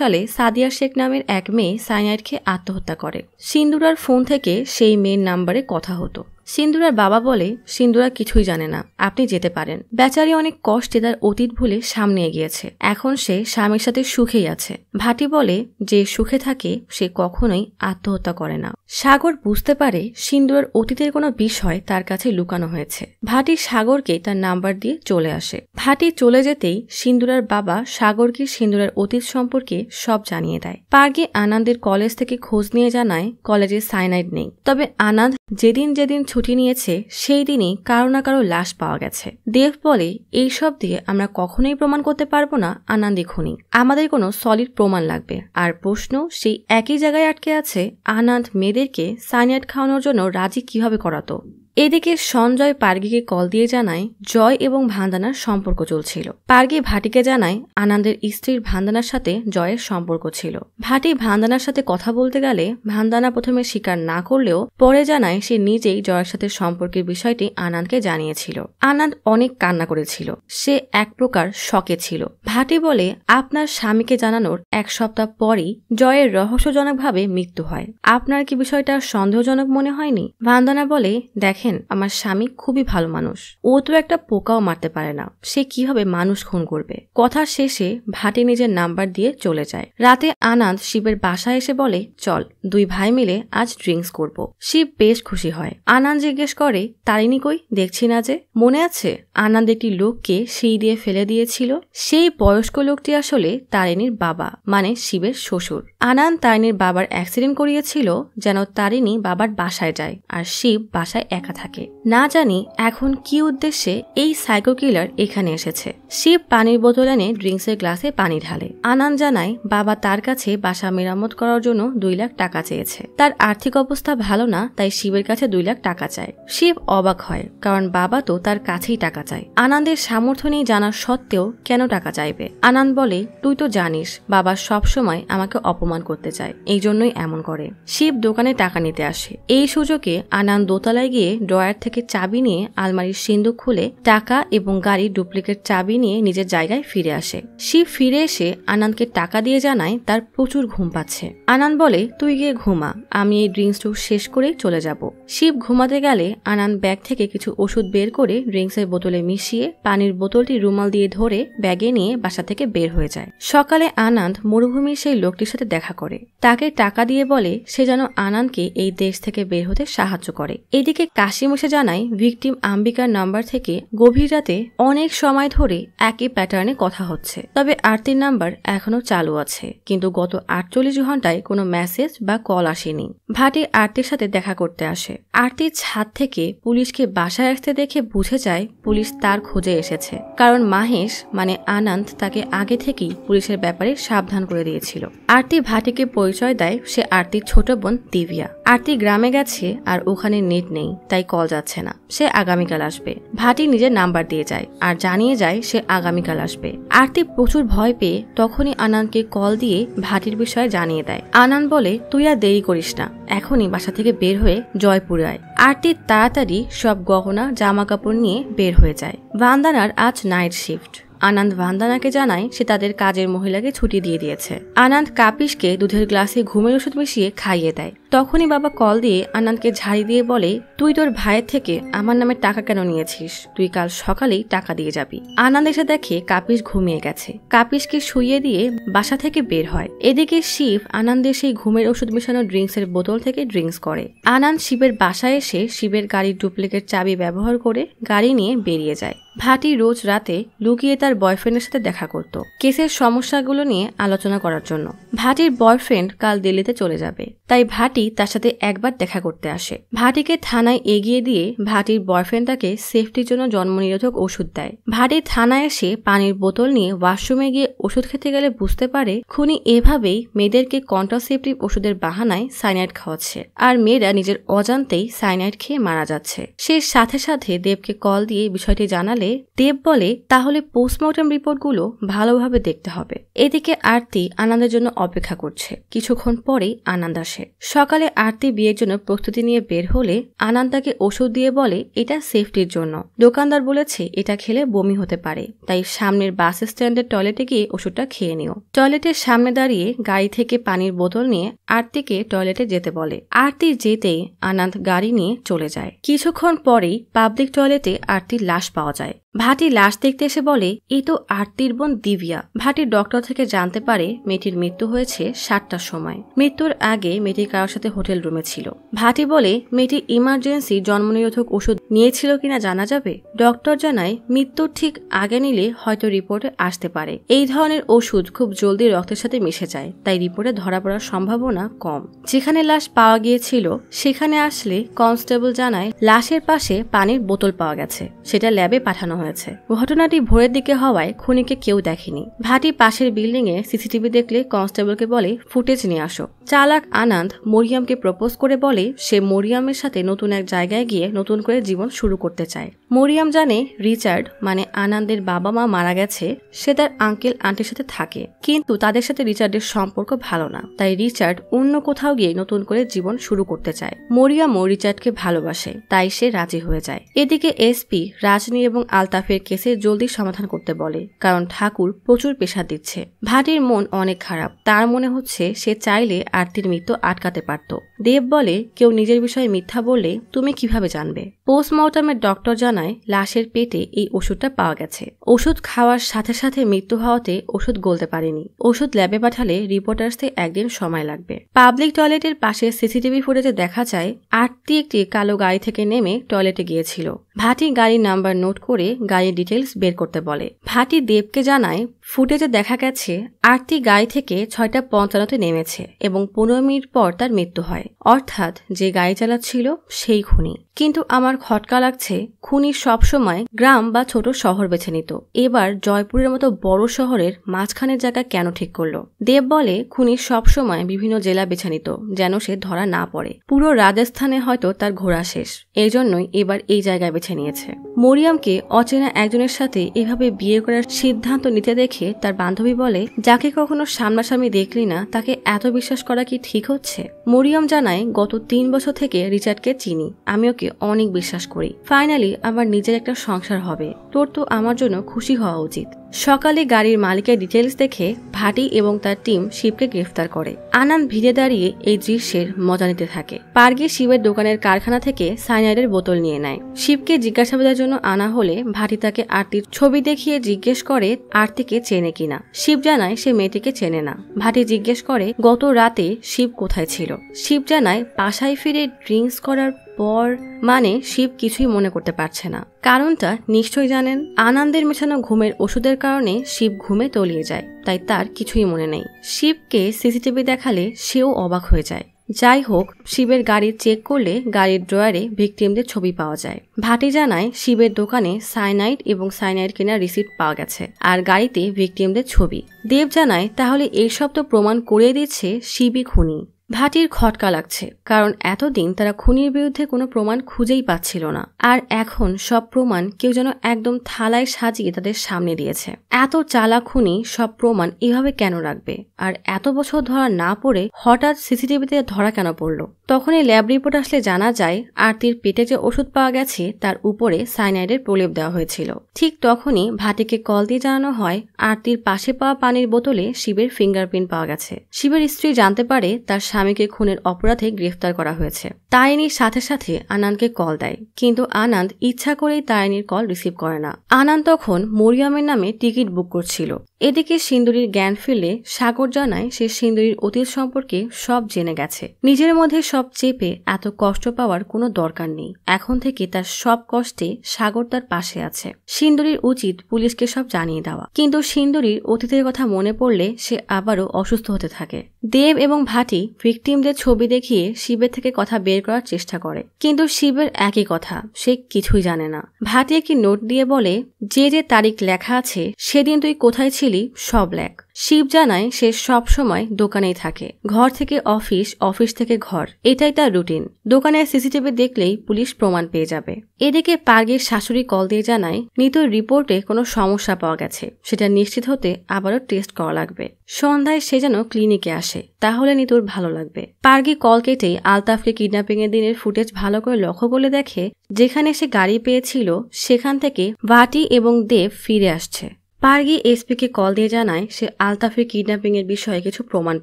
সালে সাদিয়া শেখ নামের এক মেয়ে সাইনাইডকে আত্মহত্যা করে সিন্দুরার ফোন থেকে সেই মেয়ের নাম্বারে কথা হতো সিন্দুরার বাবা বলে সিন্দুরা কিছুই জানে না আপনি যেতে পারেন বেচারি অনেক কষ্টে তার অতীত ভুলে সামনে এগিয়েছে এখন সে স্বামীর সাথে সুখেই আছে ভাটি বলে যে সুখে থাকে সে কখনোই আত্মহত্যা করে না সাগর বুঝতে পারে সিন্দুরার অতীতের কোনো বিষয় তার কাছে লুকানো হয়েছে ভাটি সাগরকে তার নাম্বার দিয়ে চলে আসে ভাটি চলে যেতেই সিন্দুরার বাবা সাগরকে সিন্দুরার অতীত সম্পর্কে সব জানিয়ে দেয় পার্গে আনন্দের কলেজ থেকে খোঁজ নিয়ে জানায় কলেজে সাইনাইড নেই তবে আনন্দ যেদিন যেদিন ছুটি নিয়েছে সেই দিনই কারো না কারো লাশ পাওয়া গেছে দেব বলে এইসব দিয়ে আমরা কখনোই প্রমাণ করতে পারবো না আনন্দে খুনি আমাদের কোনো সলিড প্রমাণ লাগবে আর প্রশ্ন সেই একই জায়গায় আটকে আছে আনন্দ মেয়েদেরকে সাইনাইড খাওয়ানোর জন্য রাজি কিভাবে করাতো এদিকে সঞ্জয় পার্গিকে কল দিয়ে জানায় জয় এবং ভান্দানার সম্পর্ক চলছিল পার্গি ভাটিকে জানায় আনন্দের স্ত্রীর ভান্দানার সাথে জয়ের সম্পর্ক ছিল ভাটি ভান্দানার সাথে কথা বলতে গেলে ভান্দানা প্রথমে স্বীকার না করলেও পরে জানায় সে নিজেই জয়ের সাথে সম্পর্কের বিষয়টি আনন্দকে জানিয়েছিল আনন্দ অনেক কান্না করেছিল সে এক প্রকার শকে ছিল ভাটি বলে আপনার স্বামীকে জানানোর এক সপ্তাহ পরই জয়ের রহস্যজনকভাবে মৃত্যু হয় আপনার কি বিষয়টা সন্দেহজনক মনে হয়নি ভান্দানা বলে দেখে দেখেন আমার স্বামী খুবই ভালো মানুষ ও তো একটা পোকাও মারতে পারে না সে কিভাবে মানুষ খুন করবে কথা শেষে ভাটি নিজের নাম্বার দিয়ে চলে যায় রাতে আনন্দ শিবের বাসায় এসে বলে চল দুই ভাই মিলে আজ ড্রিঙ্কস করব শিব বেশ খুশি হয় আনন্দ জিজ্ঞেস করে তারিণী কই দেখছি না যে মনে আছে আনন্দ একটি লোককে সেই দিয়ে ফেলে দিয়েছিল সেই বয়স্ক লোকটি আসলে তারিণীর বাবা মানে শিবের শ্বশুর আনন্দ তারিণীর বাবার অ্যাক্সিডেন্ট করিয়েছিল যেন তারিণী বাবার বাসায় যায় আর শিব বাসায় একা থাকে না জানি এখন কি উদ্দেশ্যে এই সাইকো কিলার এখানে এসেছে শিব পানির বোতল এনে ড্রিঙ্কসের গ্লাসে পানি ঢালে আনান জানায় বাবা তার কাছে বাসা মেরামত করার জন্য দুই লাখ টাকা চেয়েছে তার আর্থিক অবস্থা ভালো না তাই শিবের কাছে দুই লাখ টাকা চায় শিব অবাক হয় কারণ বাবা তো তার কাছেই টাকা চায় আনন্দের সামর্থ্য নেই জানার সত্ত্বেও কেন টাকা চাইবে আনন্দ বলে তুই তো জানিস বাবা সব সময় আমাকে অপমান করতে চায় এই জন্যই এমন করে শিব দোকানে টাকা নিতে আসে এই সুযোগে আনন্দ দোতলায় গিয়ে ড্রয়ার থেকে চাবি নিয়ে আলমারির সিন্ধু খুলে টাকা এবং গাড়ির ডুপ্লিকেট চাবি নিয়ে নিজের জায়গায় ফিরে আসে শিব ফিরে এসে আনন্দকে টাকা দিয়ে জানায় তার প্রচুর ঘুম পাচ্ছে আনন্দ বলে তুই গিয়ে ঘুমা আমি এই ড্রিঙ্কসটু শেষ করে চলে যাব শিব ঘুমাতে গেলে আনন্দ ব্যাগ থেকে কিছু ওষুধ বের করে ড্রিঙ্কসের বোতলে মিশিয়ে পানির বোতলটি রুমাল দিয়ে ধরে ব্যাগে নিয়ে বাসা থেকে বের হয়ে যায় সকালে আনন্দ মরুভূমির সেই লোকটির সাথে দেখা করে তাকে টাকা দিয়ে বলে সে যেন আনন্দকে এই দেশ থেকে বের হতে সাহায্য করে এদিকে কাশি এসে জানায় ভিকটিম আম্বিকার নাম্বার থেকে গভীর রাতে অনেক সময় ধরে একই প্যাটার্নে কথা হচ্ছে তবে আরতির নাম্বার এখনো চালু আছে কিন্তু গত আটচল্লিশ ঘন্টায় কোনো মেসেজ বা কল আসেনি ভাটি আরতির সাথে দেখা করতে আসে আরতির ছাদ থেকে পুলিশকে বাসায় আসতে দেখে বুঝে যায় পুলিশ তার খোঁজে এসেছে কারণ মাহেশ মানে আনন্দ তাকে আগে থেকেই পুলিশের ব্যাপারে সাবধান করে দিয়েছিল আরতি ভাটিকে পরিচয় দেয় সে আরতির ছোট বোন দিবিয়া আরতি গ্রামে গেছে আর ওখানে নেট নেই তাই তাই কল যাচ্ছে না সে আগামীকাল আসবে ভাটি নিজের নাম্বার দিয়ে যায় আর জানিয়ে যায় সে আগামীকাল আসবে আরতি প্রচুর ভয় পেয়ে তখনই আনানকে কল দিয়ে ভাটির বিষয়ে জানিয়ে দেয় আনান বলে তুই আর দেরি করিস না এখনই বাসা থেকে বের হয়ে জয়পুরে আয় আরতি তাড়াতাড়ি সব গহনা জামা কাপড় নিয়ে বের হয়ে যায় বান্দানার আজ নাইট শিফট আনন্দ ভান্দানাকে জানায় সে তাদের কাজের মহিলাকে ছুটি দিয়ে দিয়েছে আনন্দ কাপিসকে দুধের গ্লাসে ঘুমের ওষুধ মিশিয়ে খাইয়ে দেয় তখনই বাবা কল দিয়ে আনানকে ঝাড়ি দিয়ে বলে তুই তোর ভাইয়ের থেকে আমার নামে টাকা কেন নিয়েছিস তুই কাল সকালেই টাকা দিয়ে যাবি আনন্দ এসে দেখে কাপিস ঘুমিয়ে গেছে কাপিসকে শুইয়ে দিয়ে বাসা থেকে বের হয় এদিকে শিব আনন্দের সেই ঘুমের ওষুধ মেশানো ড্রিঙ্কসের বোতল থেকে ড্রিঙ্কস করে আনন্দ শিবের বাসায় এসে শিবের গাড়ির ডুপ্লিকেট চাবি ব্যবহার করে গাড়ি নিয়ে বেরিয়ে যায় ভাটি রোজ রাতে লুকিয়ে তার বয়ফ্রেন্ডের সাথে দেখা করত কেসের সমস্যাগুলো নিয়ে আলোচনা করার জন্য ভাটির বয়ফ্রেন্ড কাল দিল্লিতে চলে যাবে তাই ভাটি ভাটি তার সাথে একবার দেখা করতে আসে ভাটিকে থানায় এগিয়ে দিয়ে ভাটির বয়ফ্রেন্ড তাকে সেফটির জন্য জন্মনিরোধক ওষুধ দেয় ভাটি থানায় এসে পানির বোতল নিয়ে ওয়াশরুমে গিয়ে ওষুধ খেতে গেলে বুঝতে পারে খুনি এভাবেই মেয়েদেরকে কন্ট্রাসেপটিভ ওষুধের বাহানায় সাইনাইড খাওয়াচ্ছে আর মেয়েরা নিজের অজান্তেই সাইনাইড খেয়ে মারা যাচ্ছে সে সাথে সাথে দেবকে কল দিয়ে বিষয়টি জানালে দেব বলে তাহলে পোস্টমর্টম রিপোর্টগুলো ভালোভাবে দেখতে হবে এদিকে আরতি আনন্দের জন্য অপেক্ষা করছে কিছুক্ষণ পরেই আনন্দ আসে সকালে আরতি বিয়ের জন্য প্রস্তুতি নিয়ে বের হলে আনান তাকে ওষুধ দিয়ে বলে এটা সেফটির জন্য দোকানদার বলেছে এটা খেলে বমি হতে পারে তাই সামনের বাস স্ট্যান্ডের টয়লেটে গিয়ে ওষুধটা খেয়ে নিও টয়লেটের সামনে দাঁড়িয়ে গাড়ি থেকে পানির বোতল নিয়ে আরতিকে টয়লেটে যেতে বলে আরতি যেতেই আনন্দ গাড়ি নিয়ে চলে যায় কিছুক্ষণ পরেই পাবলিক টয়লেটে আরতির লাশ পাওয়া যায় ভাটি লাশ দেখতে এসে বলে এই তো আরতির বোন দিবিয়া ভাটি ডক্টর থেকে জানতে পারে মেয়েটির মৃত্যু হয়েছে সাতটার সময় মৃত্যুর আগে মেয়েটি কারোর সাথে হোটেল রুমে ছিল ভাটি বলে মেয়েটি ইমার্জেন্সি জন্মনিরোধক ওষুধ নিয়েছিল কিনা জানা যাবে ডক্টর জানায় মৃত্যুর ঠিক আগে নিলে হয়তো রিপোর্টে আসতে পারে এই ধরনের ওষুধ খুব জলদি রক্তের সাথে মিশে যায় তাই রিপোর্টে ধরা পড়ার সম্ভাবনা কম যেখানে লাশ পাওয়া গিয়েছিল সেখানে আসলে কনস্টেবল জানায় লাশের পাশে পানির বোতল পাওয়া গেছে সেটা ল্যাবে পাঠানো হয় হয়েছে ঘটনাটি ভোরের দিকে হওয়ায় খুনিকে কেউ দেখেনি ভাটি পাশের বিল্ডিংয়ে সিসিটিভি দেখলে কনস্টেবলকে বলে ফুটেজ নিয়ে আসো চালাক আনন্দ মরিয়ামকে প্রপোজ করে বলে সে মরিয়ামের সাথে নতুন এক জায়গায় গিয়ে নতুন করে জীবন শুরু করতে চায় মরিয়াম জানে রিচার্ড মানে আনন্দের বাবা মা মারা গেছে সে তার আঙ্কেল আন্টির সাথে থাকে কিন্তু তাদের সাথে রিচার্ডের সম্পর্ক ভালো না তাই রিচার্ড অন্য কোথাও গিয়ে নতুন করে জীবন শুরু করতে চায় মরিয়ামও রিচার্ডকে ভালোবাসে তাই সে রাজি হয়ে যায় এদিকে এসপি রাজনী এবং আলতাফের কেসে জলদি সমাধান করতে বলে কারণ ঠাকুর প্রচুর পেশা দিচ্ছে ভাটির মন অনেক খারাপ তার মনে হচ্ছে সে চাইলে আরতির মৃত্যু আটকাতে পারত দেব বলে কেউ নিজের বিষয়ে মিথ্যা বললে তুমি কিভাবে জানবে পোস্টমর্টমের ডক্টর জানায় লাশের পেটে এই ওষুধটা পাওয়া গেছে ওষুধ খাওয়ার সাথে সাথে মৃত্যু হওয়াতে ওষুধ গলতে পারেনি ওষুধ ল্যাবে পাঠালে রিপোর্টার্সে একদিন সময় লাগবে পাবলিক টয়লেটের পাশে সিসিটিভি ফুটেজে দেখা যায় আটটি একটি কালো গাড়ি থেকে নেমে টয়লেটে গিয়েছিল ভাটি গাড়ির নাম্বার নোট করে গাড়ির ডিটেলস বের করতে বলে ভাটি দেবকে জানায় ফুটেজে দেখা গেছে আটটি গাড়ি থেকে ছয়টা পঞ্চান্নতে নেমেছে এবং পনেরো মিনিট পর তার মৃত্যু হয় অর্থাৎ যে গাড়ি চালাচ্ছিল সেই খুনি কিন্তু আমার খটকা লাগছে খুনি সবসময় গ্রাম বা ছোট শহর বেছে নিত এবার জয়পুরের মতো বড় শহরের মাঝখানের জায়গা কেন ঠিক করলো দেব বলে খুনি সবসময় বিভিন্ন জেলা বেছে নিত যেন সে ধরা না পড়ে পুরো রাজস্থানে হয়তো তার ঘোরা শেষ এই জন্যই এবার এই জায়গায় বেছে নিয়েছে মরিয়ামকে অচেনা একজনের সাথে এভাবে বিয়ে করার সিদ্ধান্ত নিতে দেখে তার বান্ধবী বলে যাকে কখনো সামনাসামনি দেখলি না তাকে এত বিশ্বাস করা কি ঠিক হচ্ছে মরিয়াম জানায় গত তিন বছর থেকে রিচার্ডকে চিনি আমি ওকে নিজেকে অনেক বিশ্বাস করি ফাইনালি আমার নিজের একটা সংসার হবে তোর তো আমার জন্য খুশি হওয়া উচিত সকালে গাড়ির মালিকের ডিটেলস দেখে ভাটি এবং তার টিম শিবকে গ্রেফতার করে আনন্দ ভিড়ে দাঁড়িয়ে এই দৃশ্যের মজা নিতে থাকে পার্গে শিবের দোকানের কারখানা থেকে সাইনাইডের বোতল নিয়ে নেয় শিবকে জিজ্ঞাসাবাদের জন্য আনা হলে ভাটি তাকে আরতির ছবি দেখিয়ে জিজ্ঞেস করে আরতিকে চেনে কিনা শিব জানায় সে মেয়েটিকে চেনে না ভাটি জিজ্ঞেস করে গত রাতে শিব কোথায় ছিল শিব জানায় পাশায় ফিরে ড্রিঙ্কস করার পর মানে শিব কিছুই মনে করতে পারছে না কারণটা নিশ্চয়ই জানেন আনন্দের মেশানো ঘুমের ওষুধের কারণে শিব ঘুমে তলিয়ে যায় তাই তার কিছুই মনে নেই শিবকে সিসিটিভি দেখালে সেও অবাক হয়ে যায় যাই হোক শিবের গাড়ি চেক করলে গাড়ির ড্রয়ারে ভিকটিমদের ছবি পাওয়া যায় ভাটি জানায় শিবের দোকানে সাইনাইড এবং সাইনাইড কেনার রিসিপ্ট পাওয়া গেছে আর গাড়িতে ভিকটিমদের ছবি দেব জানায় তাহলে এইসব তো প্রমাণ করে দিচ্ছে শিবই খুনি ভাটির খটকা লাগছে কারণ এতদিন তারা খুনির বিরুদ্ধে কোনো প্রমাণ খুঁজেই পাচ্ছিল না আর এখন সব প্রমাণ কেউ যেন একদম থালায় সাজিয়ে তাদের সামনে দিয়েছে এত চালা খুনি সব প্রমাণ এভাবে কেন রাখবে আর এত বছর ধরা না পড়ে হঠাৎ সিসিটিভিতে ধরা কেন পড়ল তখনই ল্যাব রিপোর্ট আসলে জানা যায় আরতির পেটে যে ওষুধ পাওয়া গেছে তার উপরে সাইনাইডের প্রলেপ দেওয়া হয়েছিল ঠিক তখনই ভাটিকে কল দিয়ে জানানো হয় আরতির পাশে পাওয়া পানির বোতলে শিবের ফিঙ্গারপ্রিন্ট পাওয়া গেছে শিবের স্ত্রী জানতে পারে তার স্বামীকে খুনের অপরাধে গ্রেফতার করা হয়েছে তাইনির সাথে সাথে আনানকে কল দেয় কিন্তু আনন্দ ইচ্ছা করেই তাইনির কল রিসিভ করে না আনন্দ তখন মরিয়ামের নামে টিকিট বুক করছিল এদিকে সিন্দুরির জ্ঞান ফিরলে সাগর জানায় সে সিন্দুরির অতীত সম্পর্কে সব জেনে গেছে নিজের মধ্যে সব চেপে এত কষ্ট পাওয়ার কোনো দরকার নেই এখন থেকে তার সব কষ্টে সাগর তার পাশে আছে সিন্দুরির উচিত পুলিশকে সব জানিয়ে দেওয়া কিন্তু সিন্দুরির অতীতের কথা মনে পড়লে সে আবারও অসুস্থ হতে থাকে দেব এবং ভাটি ভিকটিমদের ছবি দেখিয়ে শিবের থেকে কথা বের করার চেষ্টা করে কিন্তু শিবের একই কথা সে কিছুই জানে না ভাটি একটি নোট দিয়ে বলে যে যে তারিখ লেখা আছে সেদিন তুই কোথায় ছিল অ্যাকচুয়ালি সব ল্যাক শিব জানায় সে সব সময় দোকানেই থাকে ঘর থেকে অফিস অফিস থেকে ঘর এটাই তার রুটিন দোকানে সিসিটিভি দেখলেই পুলিশ প্রমাণ পেয়ে যাবে এদিকে পার্গের শাশুড়ি কল দিয়ে জানায় নিতুর রিপোর্টে কোনো সমস্যা পাওয়া গেছে সেটা নিশ্চিত হতে আবারও টেস্ট করা লাগবে সন্ধ্যায় সে যেন ক্লিনিকে আসে তাহলে নিতুর ভালো লাগবে পার্গি কল কেটেই আলতাফকে কিডন্যাপিং এর দিনের ফুটেজ ভালো করে লক্ষ্য করলে দেখে যেখানে সে গাড়ি পেয়েছিল সেখান থেকে ভাটি এবং দেব ফিরে আসছে এসপি এসপিকে কল দিয়ে জানায় সে আলতাফের কিডন্যাপিংয়ের বিষয়ে কিছু প্রমাণ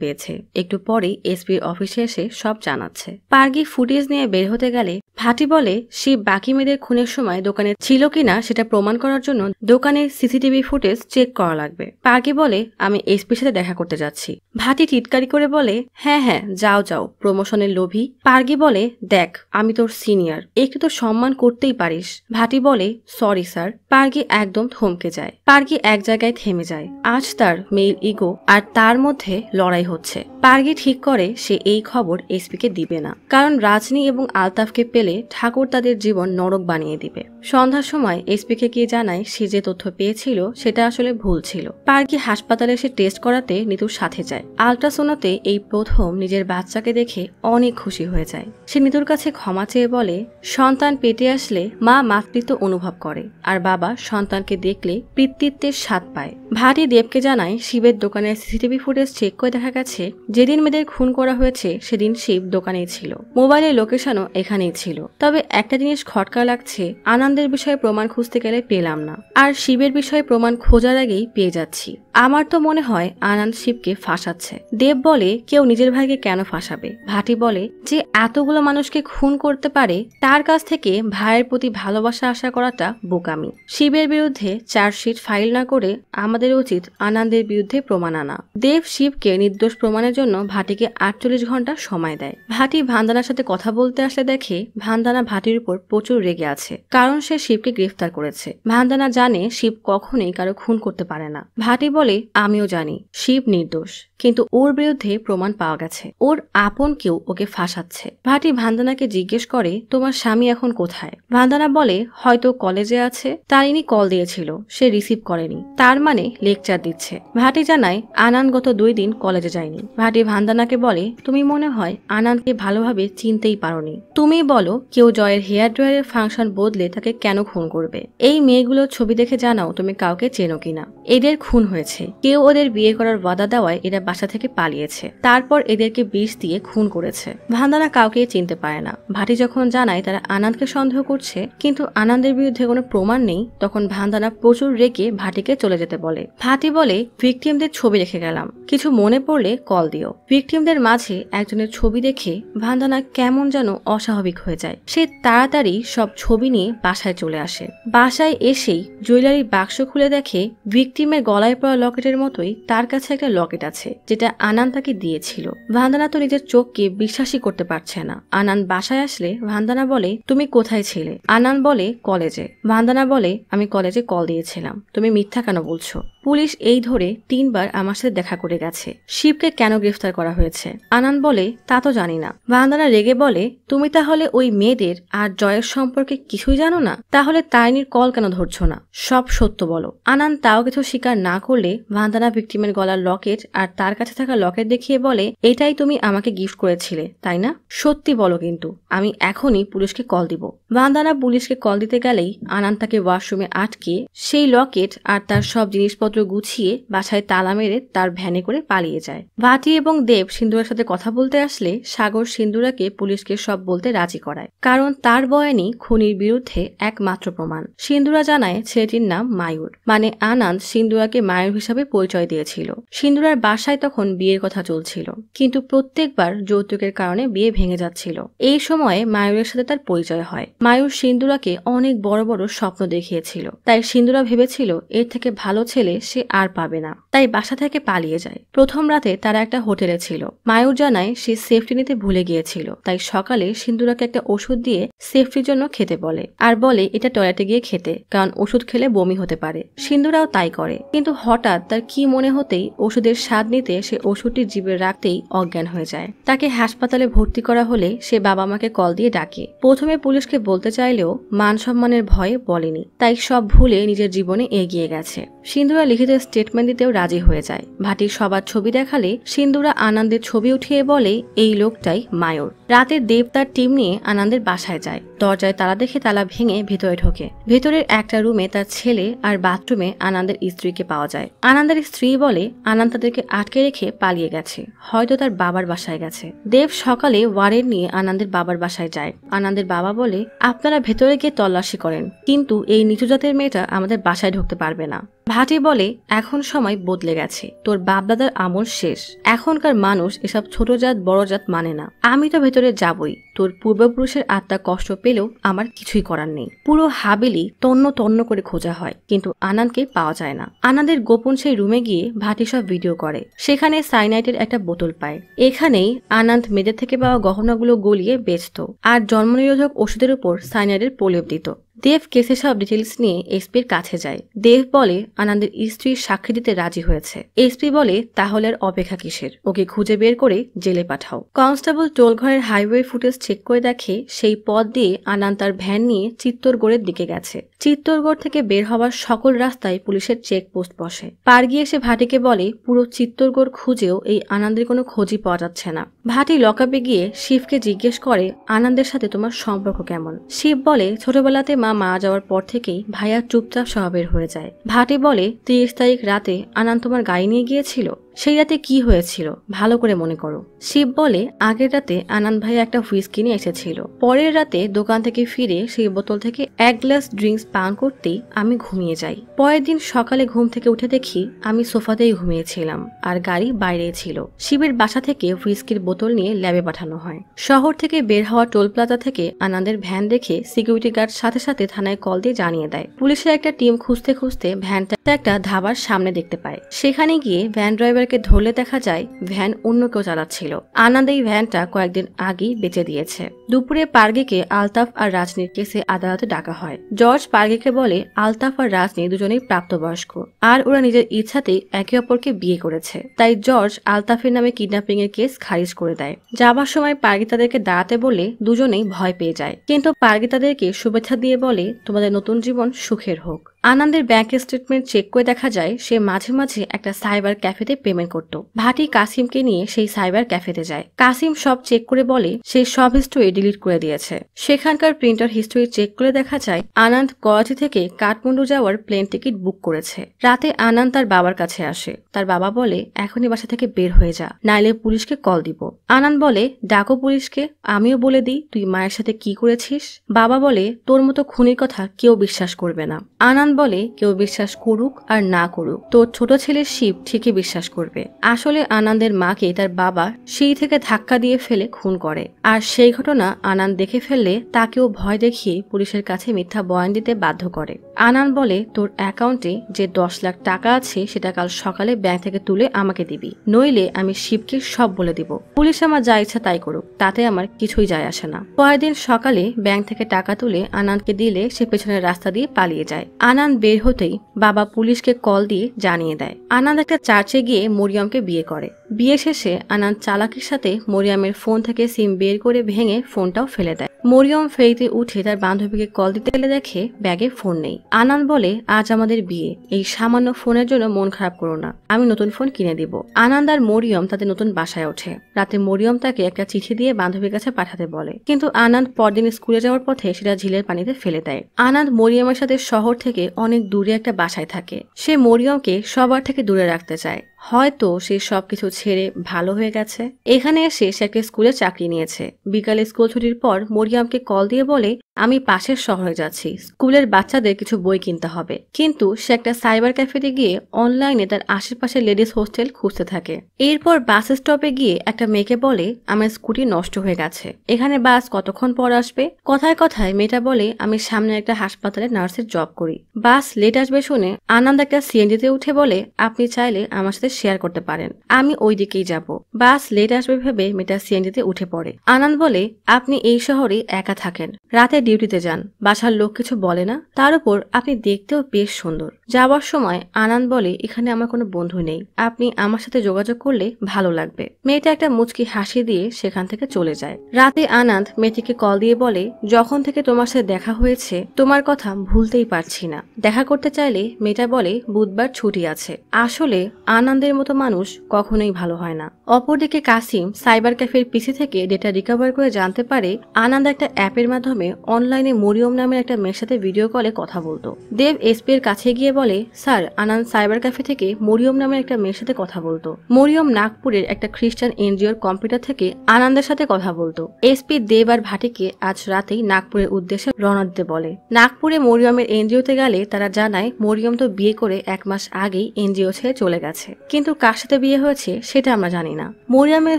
পেয়েছে একটু পরে এসপির অফিসে এসে সব জানাচ্ছে পার্গি ফুটেজ নিয়ে বের হতে গেলে ভাটি বলে সে বাকি মেয়েদের খুনের সময় দোকানে ছিল কিনা সেটা প্রমাণ করার জন্য দোকানের সিসিটিভি ফুটেজ চেক করা লাগবে পার্গি বলে আমি এসপির সাথে দেখা করতে যাচ্ছি ভাটি টিটকারি করে বলে হ্যাঁ হ্যাঁ যাও যাও প্রমোশনের লোভী পার্গি বলে দেখ আমি তোর সিনিয়র একটু তো সম্মান করতেই পারিস ভাটি বলে সরি স্যার পার্গি একদম থমকে যায় পার্গি এক জায়গায় থেমে যায় আজ তার মেল ইগো আর তার মধ্যে লড়াই হচ্ছে পার্গি ঠিক করে সে এই খবর এসপিকে দিবে না কারণ রাজনী এবং আলতাফকে পেলে ঠাকুর তাদের জীবন নরক বানিয়ে দিবে সন্ধ্যার সময় এসপিকে গিয়ে জানায় সে যে তথ্য পেয়েছিল সেটা আসলে ভুল ছিল পার্গি হাসপাতালে সে টেস্ট করাতে নিতুর সাথে যায় আলট্রাসোনোতে এই প্রথম নিজের বাচ্চাকে দেখে অনেক খুশি হয়ে যায় সে নিতুর কাছে ক্ষমা চেয়ে বলে সন্তান পেটে আসলে মা মাতৃত্ব অনুভব করে আর বাবা সন্তানকে দেখলে পিতৃত্বের খুশির স্বাদ পায় ভাটি দেবকে জানায় শিবের দোকানে সিসিটিভি ফুটেজ চেক করে দেখা গেছে যেদিন মেয়েদের খুন করা হয়েছে সেদিন শিব দোকানেই ছিল মোবাইলের লোকেশনও এখানেই ছিল তবে একটা জিনিস খটকা লাগছে আনন্দের বিষয়ে প্রমাণ খুঁজতে গেলে পেলাম না আর শিবের বিষয়ে প্রমাণ খোঁজার আগেই পেয়ে যাচ্ছি আমার তো মনে হয় আনন্দ শিবকে ফাঁসাচ্ছে দেব বলে কেউ নিজের ভাইকে কেন ফাঁসাবে ভাটি বলে যে এতগুলো মানুষকে খুন করতে পারে তার কাছ থেকে ভাইয়ের প্রতি ভালোবাসা আশা করাটা বোকামি শিবের বিরুদ্ধে চার্জশিট ফাইল না না করে আমাদের উচিত আনন্দের বিরুদ্ধে প্রমাণ আনা দেব শিবকে নির্দোষ প্রমাণের জন্য ভাটিকে আটচল্লিশ ঘন্টা সময় দেয় ভাটি ভান্দানার সাথে কথা বলতে আসলে দেখে ভান্দানা ভাটির উপর প্রচুর রেগে আছে কারণ সে শিবকে গ্রেফতার করেছে ভান্দানা জানে শিব কখনোই কারো খুন করতে পারে না ভাটি বলে আমিও জানি শিব নির্দোষ কিন্তু ওর বিরুদ্ধে প্রমাণ পাওয়া গেছে ওর আপন কেউ ওকে ফাঁসাচ্ছে ভাটি ভান্দনাকে জিজ্ঞেস করে তোমার স্বামী এখন কোথায় ভান্দনা বলে হয়তো কলেজে আছে তারিনী কল দিয়েছিল সে রিসিভ করেনি তার মানে লেকচার দিচ্ছে ভাটি জানায় আনান গত দুই দিন কলেজে যায়নি ভাটি ভান্দানাকে বলে তুমি মনে হয় আনানকে ভালোভাবে চিনতেই পারোনি তুমি বলো কেউ জয়ের হেয়ার ড্রয়ারের ফাংশন বদলে তাকে কেন খুন করবে এই মেয়েগুলোর ছবি দেখে জানাও তুমি কাউকে চেনো কিনা এদের খুন হয়েছে কেউ ওদের বিয়ে করার ওয়াদা দেওয়ায় এরা বাসা থেকে পালিয়েছে তারপর এদেরকে বিষ দিয়ে খুন করেছে ভান্দানা কাউকে চিনতে পারে না ভাটি যখন জানায় তারা আনন্দকে সন্দেহ করছে কিন্তু আনন্দের বিরুদ্ধে কোনো প্রমাণ নেই তখন ভান্দানা প্রচুর রেগে ভাটিকে চলে যেতে বলে ভাটি বলে ভিকটিমদের ছবি রেখে গেলাম কিছু মনে পড়লে কল দিও ভিকটিমদের মাঝে একজনের ছবি দেখে ভান্দানা কেমন যেন অস্বাভাবিক হয়ে যায় সে তাড়াতাড়ি সব ছবি নিয়ে বাসায় চলে আসে বাসায় এসেই জুয়েলারির বাক্স খুলে দেখে ভিকটিমের গলায় পড়া লকেটের মতোই তার কাছে একটা লকেট আছে যেটা আনান তাকে দিয়েছিল ভান্দানা তো নিজের চোখকে বিশ্বাসই করতে পারছে না আনান বাসায় আসলে ভান্দানা বলে তুমি কোথায় ছিলে আনান বলে কলেজে ভান্দানা বলে আমি কলেজে কল দিয়েছিলাম তুমি মিথ্যা কেন বলছো পুলিশ এই ধরে তিনবার আমার সাথে দেখা করে গেছে শিবকে কেন গ্রেফতার করা হয়েছে আনান বলে তা তো জানি না বান্দানা রেগে বলে তুমি তাহলে ওই মেয়েদের আর জয়ের সম্পর্কে কিছুই জানো না তাহলে তাইনির কল কেন ধরছ না সব সত্য বলো আনান তাও কিছু স্বীকার না করলে ভান্দানা ভিক্টিমের গলার লকেট আর তার কাছে থাকা লকেট দেখিয়ে বলে এটাই তুমি আমাকে গিফট করেছিলে তাই না সত্যি বলো কিন্তু আমি এখনই পুলিশকে কল দিব বান্দানা পুলিশকে কল দিতে গেলেই আনান তাকে ওয়াশরুমে আটকে সেই লকেট আর তার সব জিনিসপত্র জিনিসপত্র গুছিয়ে বাসায় তালা মেরে তার ভ্যানে করে পালিয়ে যায় ভাটি এবং দেব সিন্দুরার সাথে কথা বলতে আসলে সাগর সিন্দুরাকে পুলিশকে সব বলতে রাজি করায় কারণ তার বয়ানই খুনির বিরুদ্ধে একমাত্র প্রমাণ সিন্দুরা জানায় ছেলেটির নাম মায়ুর মানে আনন্দ সিন্দুরাকে মায়ুর হিসাবে পরিচয় দিয়েছিল সিন্দুরার বাসায় তখন বিয়ের কথা চলছিল কিন্তু প্রত্যেকবার যৌতুকের কারণে বিয়ে ভেঙে যাচ্ছিল এই সময়ে মায়ুরের সাথে তার পরিচয় হয় মায়ুর সিন্দুরাকে অনেক বড় বড় স্বপ্ন দেখিয়েছিল তাই সিন্দুরা ভেবেছিল এর থেকে ভালো ছেলে সে আর পাবে না তাই বাসা থেকে পালিয়ে যায় প্রথম রাতে তারা একটা হোটেলে ছিল মায়ুর জানায় সে সেফটি নিতে ভুলে গিয়েছিল তাই সকালে সিন্দুরাকে একটা ওষুধ দিয়ে সেফটির জন্য খেতে বলে আর বলে এটা টয়লেটে গিয়ে খেতে কারণ ওষুধ খেলে বমি হতে পারে সিন্দুরাও তাই করে কিন্তু হঠাৎ তার কি মনে হতেই ওষুধের স্বাদ নিতে সে ওষুধটি জীবের রাখতেই অজ্ঞান হয়ে যায় তাকে হাসপাতালে ভর্তি করা হলে সে বাবা মাকে কল দিয়ে ডাকে প্রথমে পুলিশকে বলতে চাইলেও মান সম্মানের ভয়ে বলেনি তাই সব ভুলে নিজের জীবনে এগিয়ে গেছে সিন্ধুরা লিখিত স্টেটমেন্ট দিতেও রাজি হয়ে যায় ভাটির সবার ছবি দেখালে সিন্ধুরা আনন্দের ছবি উঠিয়ে বলে এই লোকটাই মায়র রাতে দেব তার টিম নিয়ে আনন্দের বাসায় যায় দরজায় তালা দেখে তালা ভেঙে ভেতরে ঢোকে ভেতরের একটা রুমে তার ছেলে আর বাথরুমে আনন্দের স্ত্রীকে পাওয়া যায় আনন্দের স্ত্রী বলে আনন্দ তাদেরকে আটকে রেখে পালিয়ে গেছে হয়তো তার বাবার বাসায় গেছে দেব সকালে ওয়ারের নিয়ে আনন্দের বাবার বাসায় যায় আনন্দের বাবা বলে আপনারা ভেতরে গিয়ে তল্লাশি করেন কিন্তু এই নিচু জাতের মেয়েটা আমাদের বাসায় ঢুকতে পারবে না ভাটি বলে এখন সময় বদলে গেছে তোর বাপদাদার আমল শেষ এখনকার মানুষ এসব ছোট জাত বড় জাত মানে না আমি তো ভেতরে যাবই তোর পূর্বপুরুষের আত্মা কষ্ট পেলেও আমার কিছুই করার নেই পুরো হাবিলি তন্ন তন্ন করে খোঁজা হয় কিন্তু আনানকে পাওয়া যায় না আনাদের গোপন সেই রুমে গিয়ে ভাটি সব ভিডিও করে সেখানে সাইনাইটের একটা বোতল পায় এখানেই আনন্দ মেয়েদের থেকে পাওয়া গহনাগুলো গলিয়ে বেচত আর জন্মনিরোধক ওষুধের উপর সাইনাইটের প্রলেপ দিত দেব কেসে সব ডিটেলস নিয়ে এসপির কাছে যায় দেব বলে আনন্দের স্ত্রীর সাক্ষী দিতে রাজি হয়েছে এসপি বলে তাহলে আর অপেক্ষা কিসের ওকে খুঁজে বের করে জেলে পাঠাও কনস্টেবল টোলঘরের হাইওয়ে ফুটেজ চেক করে দেখে সেই পথ দিয়ে আনন্দ তার ভ্যান নিয়ে চিত্তরগড়ের দিকে গেছে চিত্তরগড় থেকে বের হওয়ার সকল রাস্তায় পুলিশের চেকপোস্ট বসে পার গিয়ে সে ভাটিকে বলে পুরো চিত্তরগড় খুঁজেও এই আনন্দের কোনো খোঁজই পাওয়া যাচ্ছে না ভাটি লকাপে গিয়ে শিবকে জিজ্ঞেস করে আনন্দের সাথে তোমার সম্পর্ক কেমন শিব বলে ছোটবেলাতে মা মারা যাওয়ার পর থেকেই ভাইয়া চুপচাপ স্বভাবের হয়ে যায় ভাটি বলে তিরিশ তারিখ রাতে আনন্দ তোমার গায়ে নিয়ে গিয়েছিল সেই রাতে কি হয়েছিল ভালো করে মনে করো শিব বলে আগের রাতে আনন্দ ভাই একটা হুইস কিনে এসেছিল পরের রাতে দোকান থেকে ফিরে সেই বোতল থেকে এক গ্লাস ড্রিঙ্কস পান করতেই আমি ঘুমিয়ে যাই পরের দিন সকালে ঘুম থেকে উঠে দেখি আমি সোফাতেই ঘুমিয়েছিলাম আর গাড়ি বাইরে ছিল শিবের বাসা থেকে হুইস্কির বোতল নিয়ে ল্যাবে পাঠানো হয় শহর থেকে বের হওয়া টোল প্লাজা থেকে আনন্দের ভ্যান দেখে সিকিউরিটি গার্ড সাথে সাথে থানায় কল দিয়ে জানিয়ে দেয় পুলিশের একটা টিম খুঁজতে খুঁজতে ভ্যানটা একটা ধাবার সামনে দেখতে পায় সেখানে গিয়ে ভ্যান ড্রাইভার ড্রাইভারকে ধরলে দেখা যায় ভ্যান অন্য কেউ চালাচ্ছিল আনন্দ এই ভ্যানটা কয়েকদিন আগেই বেঁচে দিয়েছে দুপুরে পার্গিকে আলতাফ আর রাজনীর কেসে আদালতে ডাকা হয় জর্জ পার্গিকে বলে আলতাফ আর রাজনী দুজনেই প্রাপ্তবয়স্ক আর ওরা নিজের ইচ্ছাতেই একে অপরকে বিয়ে করেছে তাই জর্জ আলতাফের নামে কিডন্যাপিং এর কেস খারিজ করে দেয় যাবার সময় পার্গি তাদেরকে দাঁড়াতে বলে দুজনেই ভয় পেয়ে যায় কিন্তু পার্গি তাদেরকে শুভেচ্ছা দিয়ে বলে তোমাদের নতুন জীবন সুখের হোক আনন্দের ব্যাংক স্টেটমেন্ট চেক করে দেখা যায় সে মাঝে মাঝে একটা সাইবার ক্যাফেতে পেমেন্ট করত ভাটি কাসিমকে নিয়ে সেই সাইবার ক্যাফেতে যায় কাসিম সব চেক করে বলে সে সব হিস্ট্রি ডিলিট করে দিয়েছে সেখানকার প্রিন্টার হিস্ট্রি চেক করে দেখা যায় আনন্দ করাচি থেকে কাঠমান্ডু যাওয়ার প্লেন টিকিট বুক করেছে রাতে আনন্দ তার বাবার কাছে আসে তার বাবা বলে এখনই বাসা থেকে বের হয়ে যা নাইলে পুলিশকে কল দিব আনন্দ বলে ডাকো পুলিশকে আমিও বলে দিই তুই মায়ের সাথে কি করেছিস বাবা বলে তোর মতো খুনির কথা কেউ বিশ্বাস করবে না আনন্দ বলে কেউ বিশ্বাস করুক আর না করুক তোর ছোট ছেলে শিব ঠিকই বিশ্বাস করবে আসলে আনন্দের মাকে তার বাবা সেই থেকে ধাক্কা দিয়ে ফেলে খুন করে আর সেই ঘটনা আনন্দ দেখে ফেললে তাকেও ভয় দেখিয়ে পুলিশের কাছে মিথ্যা বয়ান দিতে বাধ্য করে আনান বলে তোর অ্যাকাউন্টে যে দশ লাখ টাকা আছে সেটা কাল সকালে ব্যাংক থেকে তুলে আমাকে দিবি নইলে আমি শিবকে সব বলে দিব পুলিশ আমার যা ইচ্ছা তাই করুক তাতে আমার কিছুই যায় আসে না পরের দিন সকালে ব্যাংক থেকে টাকা তুলে আনানকে দিলে সে পেছনের রাস্তা দিয়ে পালিয়ে যায় আনান আনান বের হতেই বাবা পুলিশকে কল দিয়ে জানিয়ে দেয় আনান একটা চার্চে গিয়ে মরিয়মকে বিয়ে করে বিয়ে শেষে আনান চালাকির সাথে মরিয়ামের ফোন থেকে সিম বের করে ভেঙে ফোনটাও ফেলে দেয় মরিয়ম ফেরিতে উঠে তার বান্ধবীকে কল দিতে গেলে দেখে ব্যাগে ফোন নেই আনান বলে আজ আমাদের বিয়ে এই সামান্য ফোনের জন্য মন খারাপ করো না আমি নতুন ফোন কিনে দিব আনান্দ আর মরিয়ম তাদের নতুন বাসায় ওঠে রাতে মরিয়ম তাকে একটা চিঠি দিয়ে বান্ধবীর কাছে পাঠাতে বলে কিন্তু আনন্দ পরদিন স্কুলে যাওয়ার পথে সেটা ঝিলের পানিতে ফেলে দেয় আনন্দ মরিয়মের সাথে শহর থেকে অনেক দূরে একটা বাসায় থাকে সে মরিয়মকে সবার থেকে দূরে রাখতে চায় হয়তো সে সবকিছু ছেড়ে ভালো হয়ে গেছে এখানে এসে সে একটা স্কুলে চাকরি নিয়েছে বিকালে স্কুল ছুটির পর মরিয়ামকে কল দিয়ে বলে আমি পাশের শহরে যাচ্ছি স্কুলের বাচ্চাদের কিছু বই কিনতে হবে কিন্তু সে একটা সাইবার ক্যাফেতে গিয়ে অনলাইনে তার আশেপাশে লেডিস হোস্টেল খুঁজতে থাকে এরপর বাস স্টপে গিয়ে একটা মেয়েকে বলে আমার স্কুটি নষ্ট হয়ে গেছে এখানে বাস কতক্ষণ পর আসবে কথায় কথায় মেয়েটা বলে আমি সামনে একটা হাসপাতালে নার্সের জব করি বাস লেট আসবে শুনে আনন্দ একটা সিএনজিতে উঠে বলে আপনি চাইলে আমার সাথে শেয়ার করতে পারেন আমি ওই দিকেই যাব বাস লেট আসবে ভেবে মেয়েটা সিএনজিতে উঠে পড়ে আনন্দ বলে আপনি এই শহরে একা থাকেন রাতে ডিউটিতে যান বাসার লোক কিছু বলে না তার উপর আপনি দেখতেও বেশ সুন্দর যাওয়ার সময় আনান বলে এখানে আমার কোনো বন্ধু নেই আপনি আমার সাথে যোগাযোগ করলে ভালো লাগবে মেয়েটা একটা মুচকি হাসি দিয়ে সেখান থেকে চলে যায় রাতে আনন্দ মেয়েটিকে কল দিয়ে বলে যখন থেকে তোমার সাথে দেখা হয়েছে তোমার কথা ভুলতেই পারছি না দেখা করতে চাইলে মেয়েটা বলে বুধবার ছুটি আছে আসলে আনন্দের মতো মানুষ কখনোই ভালো হয় না অপরদিকে কাসিম সাইবার ক্যাফের পিসি থেকে ডেটা রিকভার করে জানতে পারে আনন্দ একটা অ্যাপের মাধ্যমে অনলাইনে মরিয়ম নামের একটা মেয়ের সাথে ভিডিও কলে কথা বলতো দেব এসপি এর কাছে গিয়ে বলে স্যার আনান সাইবার ক্যাফে থেকে মরিয়ম নামের একটা মেয়ের সাথে কথা বলতো মরিয়ম নাগপুরের একটা খ্রিস্টান এনজিওর কম্পিউটার থেকে আনন্দের সাথে কথা বলতো এসপি দেব আর ভাটিকে আজ রাতেই নাগপুরের উদ্দেশ্যে রওনা দিতে বলে নাগপুরে মরিয়মের এনজিওতে গেলে তারা জানায় মরিয়ম তো বিয়ে করে এক মাস আগেই এনজিও ছেড়ে চলে গেছে কিন্তু কার সাথে বিয়ে হয়েছে সেটা আমরা জানি না মরিয়মের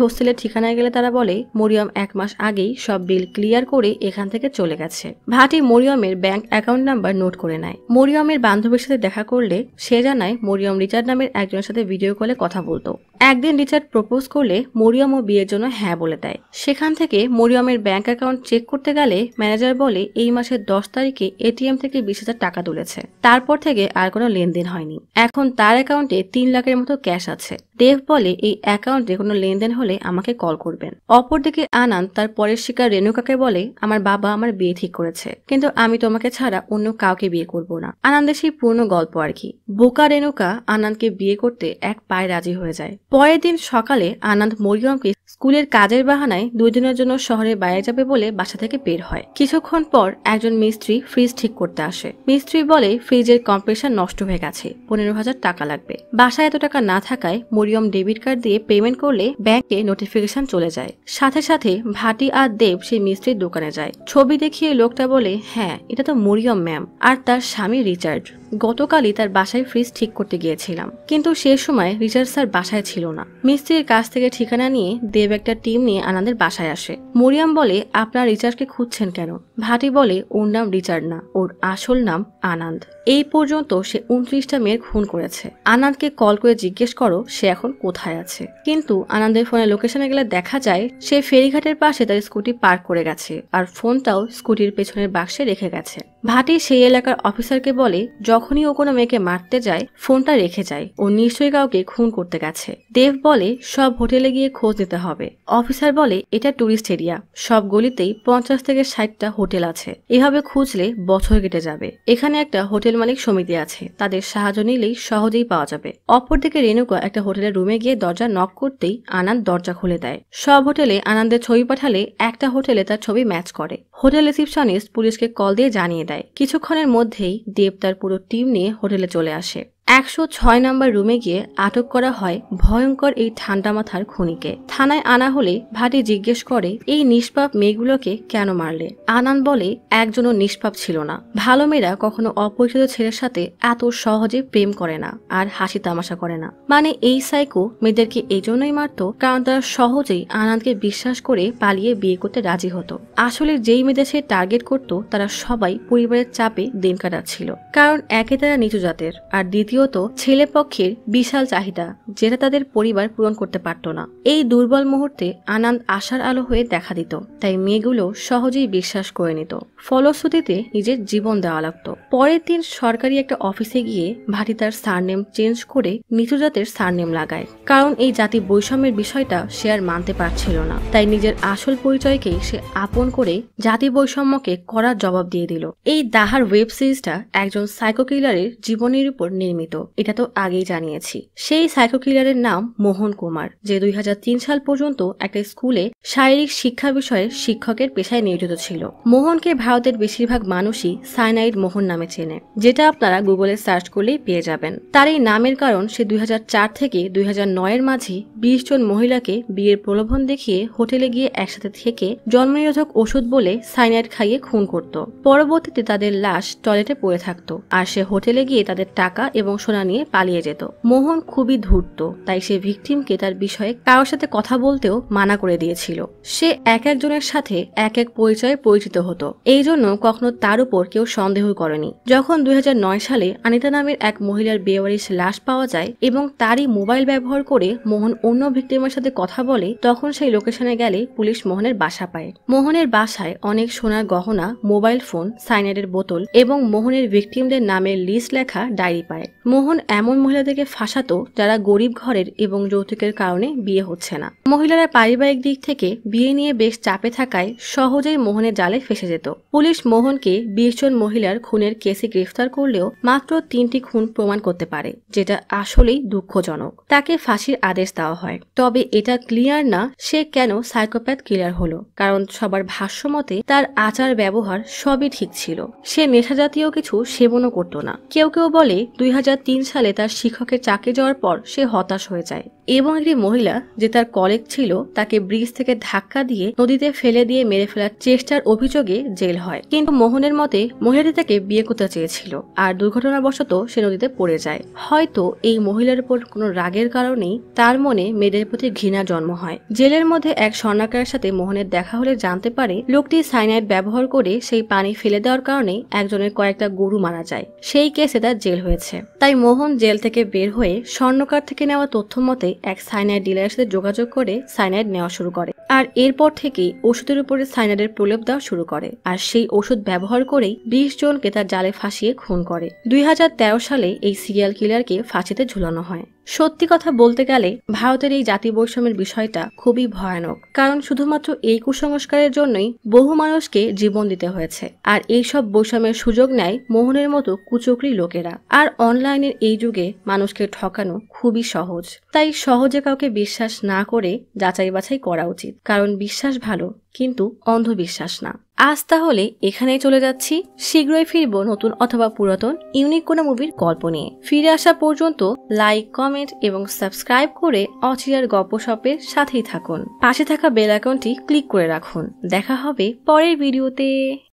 হোস্টেলের ঠিকানায় গেলে তারা বলে মরিয়ম এক মাস আগেই সব বিল ক্লিয়ার করে এখান থেকে চলে গেছে ভাটি মরিয়মের ব্যাংক অ্যাকাউন্ট নাম্বার নোট করে নেয় মরিয়মের বান্ধবীর সাথে দেখা করলে সে জানায় মরিয়ম রিচার্ড নামের একজনের সাথে ভিডিও কলে কথা বলতো একদিন রিচার্ড প্রপোজ করলে ও বিয়ের জন্য হ্যাঁ বলে দেয় সেখান থেকে মরিয়মের ব্যাংক অ্যাকাউন্ট চেক করতে গেলে ম্যানেজার বলে এই মাসের দশ তারিখে এটিএম থেকে বিশ হাজার টাকা তুলেছে তারপর থেকে আর কোনো লেনদেন হয়নি এখন তার অ্যাকাউন্টে তিন লাখের মতো ক্যাশ আছে দেব বলে এই অ্যাকাউন্টে কোনো লেনদেন হলে আমাকে কল করবেন অপরদিকে আনন্দ তার পরের শিকার রেণুকাকে বলে আমার বাবা আমার বিয়ে বিয়ে ঠিক করেছে কিন্তু আমি তোমাকে ছাড়া অন্য কাউকে বিয়ে করব না আনন্দের সেই পুরনো গল্প আর কি বোকা রেনুকা আনন্দকে বিয়ে করতে এক পায়ে রাজি হয়ে যায় পরের দিন সকালে আনন্দ মরিয়মকে স্কুলের কাজের বাহানায় দুই দিনের জন্য শহরে বাইরে যাবে বলে বাসা থেকে বের হয় কিছুক্ষণ পর একজন মিস্ত্রি ফ্রিজ ঠিক করতে আসে মিস্ত্রি বলে ফ্রিজের কম্প্রেসার নষ্ট হয়ে গেছে পনেরো হাজার টাকা লাগবে বাসায় এত টাকা না থাকায় মরিয়ম ডেবিট কার্ড দিয়ে পেমেন্ট করলে ব্যাংকে নোটিফিকেশন চলে যায় সাথে সাথে ভাটি আর দেব সেই মিস্ত্রির দোকানে যায় ছবি দেখে দেখিয়ে লোকটা বলে হ্যাঁ এটা তো মরিয়ম ম্যাম আর তার স্বামী রিচার্ড গতকালই তার বাসায় ফ্রিজ ঠিক করতে গিয়েছিলাম কিন্তু সে সময় রিচার্ড স্যার বাসায় ছিল না মিস্ত্রির কাছ থেকে ঠিকানা নিয়ে দেব একটা টিম নিয়ে আনন্দের বাসায় আসে মরিয়াম বলে আপনার রিচার্ডকে খুঁজছেন কেন ভাটি বলে ওর নাম রিচার্ড না ওর আসল নাম আনন্দ এই পর্যন্ত সে উনত্রিশটা মেয়ের খুন করেছে আনন্দকে কল করে জিজ্ঞেস করো সে এখন কোথায় আছে কিন্তু আনন্দের ফোনে লোকেশনে গেলে দেখা যায় সে ফেরিঘাটের পাশে তার স্কুটি পার্ক করে গেছে আর ফোনটাও স্কুটির পেছনের বাক্সে রেখে গেছে ভাটি সেই এলাকার অফিসারকে বলে যখনই ও কোনো মেয়েকে মারতে যায় ফোনটা রেখে যায় ও নিশ্চয়ই কাউকে খুন করতে গেছে দেব বলে সব হোটেলে গিয়ে খোঁজ নিতে হবে অফিসার বলে এটা টুরিস্ট এরিয়া সব গলিতেই পঞ্চাশ থেকে ষাটটা হোটেল আছে এভাবে খুঁজলে বছর কেটে যাবে এখানে একটা হোটেল মালিক সমিতি আছে তাদের সাহায্য নিলেই সহজেই পাওয়া যাবে অপরদিকে রেণুকা একটা হোটেলের রুমে গিয়ে দরজা নক করতেই আনন্দ দরজা খুলে দেয় সব হোটেলে আনন্দের ছবি পাঠালে একটা হোটেলে তার ছবি ম্যাচ করে হোটেল রিসিপশনিস্ট পুলিশকে কল দিয়ে জানিয়ে দেয় দেয় কিছুক্ষণের মধ্যেই দেব তার পুরো টিম নিয়ে হোটেলে চলে আসে একশো ছয় নম্বর রুমে গিয়ে আটক করা হয় ভয়ঙ্কর এই ঠান্ডা মাথার খুনিকে থানায় আনা হলে ভাটি জিজ্ঞেস করে এই নিষ্পাপ মেয়েগুলোকে কেন মারলে আনান বলে একজনও নিষ্পাপ ছিল না ভালো মেয়েরা কখনো অপরিচিত ছেলের সাথে এত সহজে প্রেম করে না আর হাসি তামাশা করে না মানে এই সাইকো মেয়েদেরকে এই জন্যই মারত কারণ তারা সহজেই আনন্দকে বিশ্বাস করে পালিয়ে বিয়ে করতে রাজি হতো আসলে যেই মেয়েদের সে টার্গেট করত তারা সবাই পরিবারের চাপে দিন কাটাচ্ছিল কারণ একে তারা নিচু জাতের আর দ্বিতীয় দ্বিতীয়ত ছেলেপক্ষের বিশাল চাহিদা যেটা তাদের পরিবার পূরণ করতে পারত না এই দুর্বল মুহূর্তে আনন্দ আশার আলো হয়ে দেখা দিত তাই মেয়েগুলো সহজেই বিশ্বাস করে নিত ফলশ্রুতিতে নিজের জীবন দেওয়া লাগতো পরের দিন সরকারি একটা অফিসে গিয়ে ভাটি তার সারনেম চেঞ্জ করে নিচু জাতের সারনেম লাগায় কারণ এই জাতি বৈষম্যের বিষয়টা সে আর মানতে পারছিল না তাই নিজের আসল পরিচয়কেই সে আপন করে জাতি বৈষম্যকে করার জবাব দিয়ে দিল এই দাহার ওয়েব সিরিজটা একজন সাইকো কিলারের জীবনের উপর নির্মিত জড়িত এটা তো আগেই জানিয়েছি সেই সাইকো কিলারের নাম মোহন কুমার যে দুই সাল পর্যন্ত একটা স্কুলে শারীরিক শিক্ষা বিষয়ে শিক্ষকের পেশায় নিয়োজিত ছিল মোহনকে ভারতের বেশিরভাগ মানুষই সাইনাইড মোহন নামে চেনে যেটা আপনারা গুগলে সার্চ করলেই পেয়ে যাবেন তার এই নামের কারণ সে দুই থেকে দুই নয়ের মাঝে বিশ জন মহিলাকে বিয়ের প্রলোভন দেখিয়ে হোটেলে গিয়ে একসাথে থেকে জন্মনিরোধক ওষুধ বলে সাইনাইড খাইয়ে খুন করত পরবর্তীতে তাদের লাশ টয়লেটে পড়ে থাকত আর সে হোটেলে গিয়ে তাদের টাকা এবং সোনা নিয়ে পালিয়ে যেত মোহন খুবই ধূর্ত তাই সে ভিকটিমকে তার বিষয়ে কারোর সাথে কথা বলতেও মানা করে দিয়েছিল সে এক একজনের সাথে এক এক পরিচয়ে পরিচিত হতো এই জন্য কখনো তার উপর কেউ সন্দেহ করেনি যখন দুই সালে আনিতা নামের এক মহিলার বেওয়ারিশ লাশ পাওয়া যায় এবং তারই মোবাইল ব্যবহার করে মোহন অন্য ভিকটিমের সাথে কথা বলে তখন সেই লোকেশনে গেলে পুলিশ মোহনের বাসা পায় মোহনের বাসায় অনেক সোনার গহনা মোবাইল ফোন সাইনাইডের বোতল এবং মোহনের ভিকটিমদের নামের লিস্ট লেখা ডায়েরি পায় মোহন এমন মহিলাদেরকে ফাঁসাতো যারা গরিব ঘরের এবং যৌতুকের কারণে বিয়ে হচ্ছে না মহিলারা পারিবারিক দিক থেকে বিয়ে নিয়ে বেশ চাপে থাকায় সহজেই মোহনের জালে ফেসে যেত পুলিশ মোহনকে বিশ জন মহিলার খুনের কেসে গ্রেফতার করলেও মাত্র তিনটি খুন প্রমাণ করতে পারে যেটা আসলেই দুঃখজনক তাকে ফাঁসির আদেশ দেওয়া হয় তবে এটা ক্লিয়ার না সে কেন সাইকোপ্যাথ ক্লিয়ার হলো কারণ সবার ভাষ্যমতে তার আচার ব্যবহার সবই ঠিক ছিল সে নেশাজাতীয় কিছু সেবনও করত না কেউ কেউ বলে দুই হাজার সালে তার শিক্ষকের চাকরি যাওয়ার পর সে হতাশ হয়ে যায় এবং একটি মহিলা যে তার কলেগ ছিল তাকে ব্রিজ থেকে ধাক্কা দিয়ে নদীতে ফেলে দিয়ে মেরে ফেলার চেষ্টার অভিযোগে জেল হয় কিন্তু মোহনের মতে মহিলাটি তাকে বিয়ে করতে চেয়েছিল আর দুর্ঘটনাবশত সে নদীতে পড়ে যায় হয়তো এই মহিলার উপর কোনো রাগের কারণেই তার মনে মেয়েদের প্রতি ঘৃণা জন্ম হয় জেলের মধ্যে এক স্বর্ণাকারের সাথে মোহনের দেখা হলে জানতে পারে লোকটি সাইনাইড ব্যবহার করে সেই পানি ফেলে দেওয়ার কারণে একজনের কয়েকটা গরু মারা যায় সেই কেসে তার জেল হয়েছে তাই মোহন জেল থেকে বের হয়ে স্বর্ণকার থেকে নেওয়া তথ্য মতে এক সাইনাইড ডিলারের সাথে যোগাযোগ করে সাইনাইড নেওয়া শুরু করে আর এরপর থেকেই ওষুধের উপরে সাইনাডের প্রলেপ দেওয়া শুরু করে আর সেই ওষুধ ব্যবহার করেই বিশ জনকে তার জালে ফাঁসিয়ে খুন করে দুই সালে এই সিরিয়াল কিলারকে ফাঁসিতে ঝুলানো হয় সত্যি কথা বলতে গেলে ভারতের এই জাতি বৈষম্যের বিষয়টা খুবই ভয়ানক কারণ শুধুমাত্র এই কুসংস্কারের জন্যই বহু মানুষকে জীবন দিতে হয়েছে আর এই সব বৈষম্যের সুযোগ নেয় মোহনের মতো কুচকরি লোকেরা আর অনলাইনের এই যুগে মানুষকে ঠকানো খুবই সহজ তাই সহজে কাউকে বিশ্বাস না করে যাচাই বাছাই করা উচিত কারণ বিশ্বাস ভালো কিন্তু অন্ধবিশ্বাস না আজ তাহলে এখানেই চলে যাচ্ছি শীঘ্রই ফিরব নতুন অথবা পুরাতন ইউনিক কোনো মুভির গল্প নিয়ে ফিরে আসা পর্যন্ত লাইক কমেন্ট এবং সাবস্ক্রাইব করে অচিরার গল্প শপের সাথেই থাকুন পাশে থাকা বেল আইকনটি ক্লিক করে রাখুন দেখা হবে পরের ভিডিওতে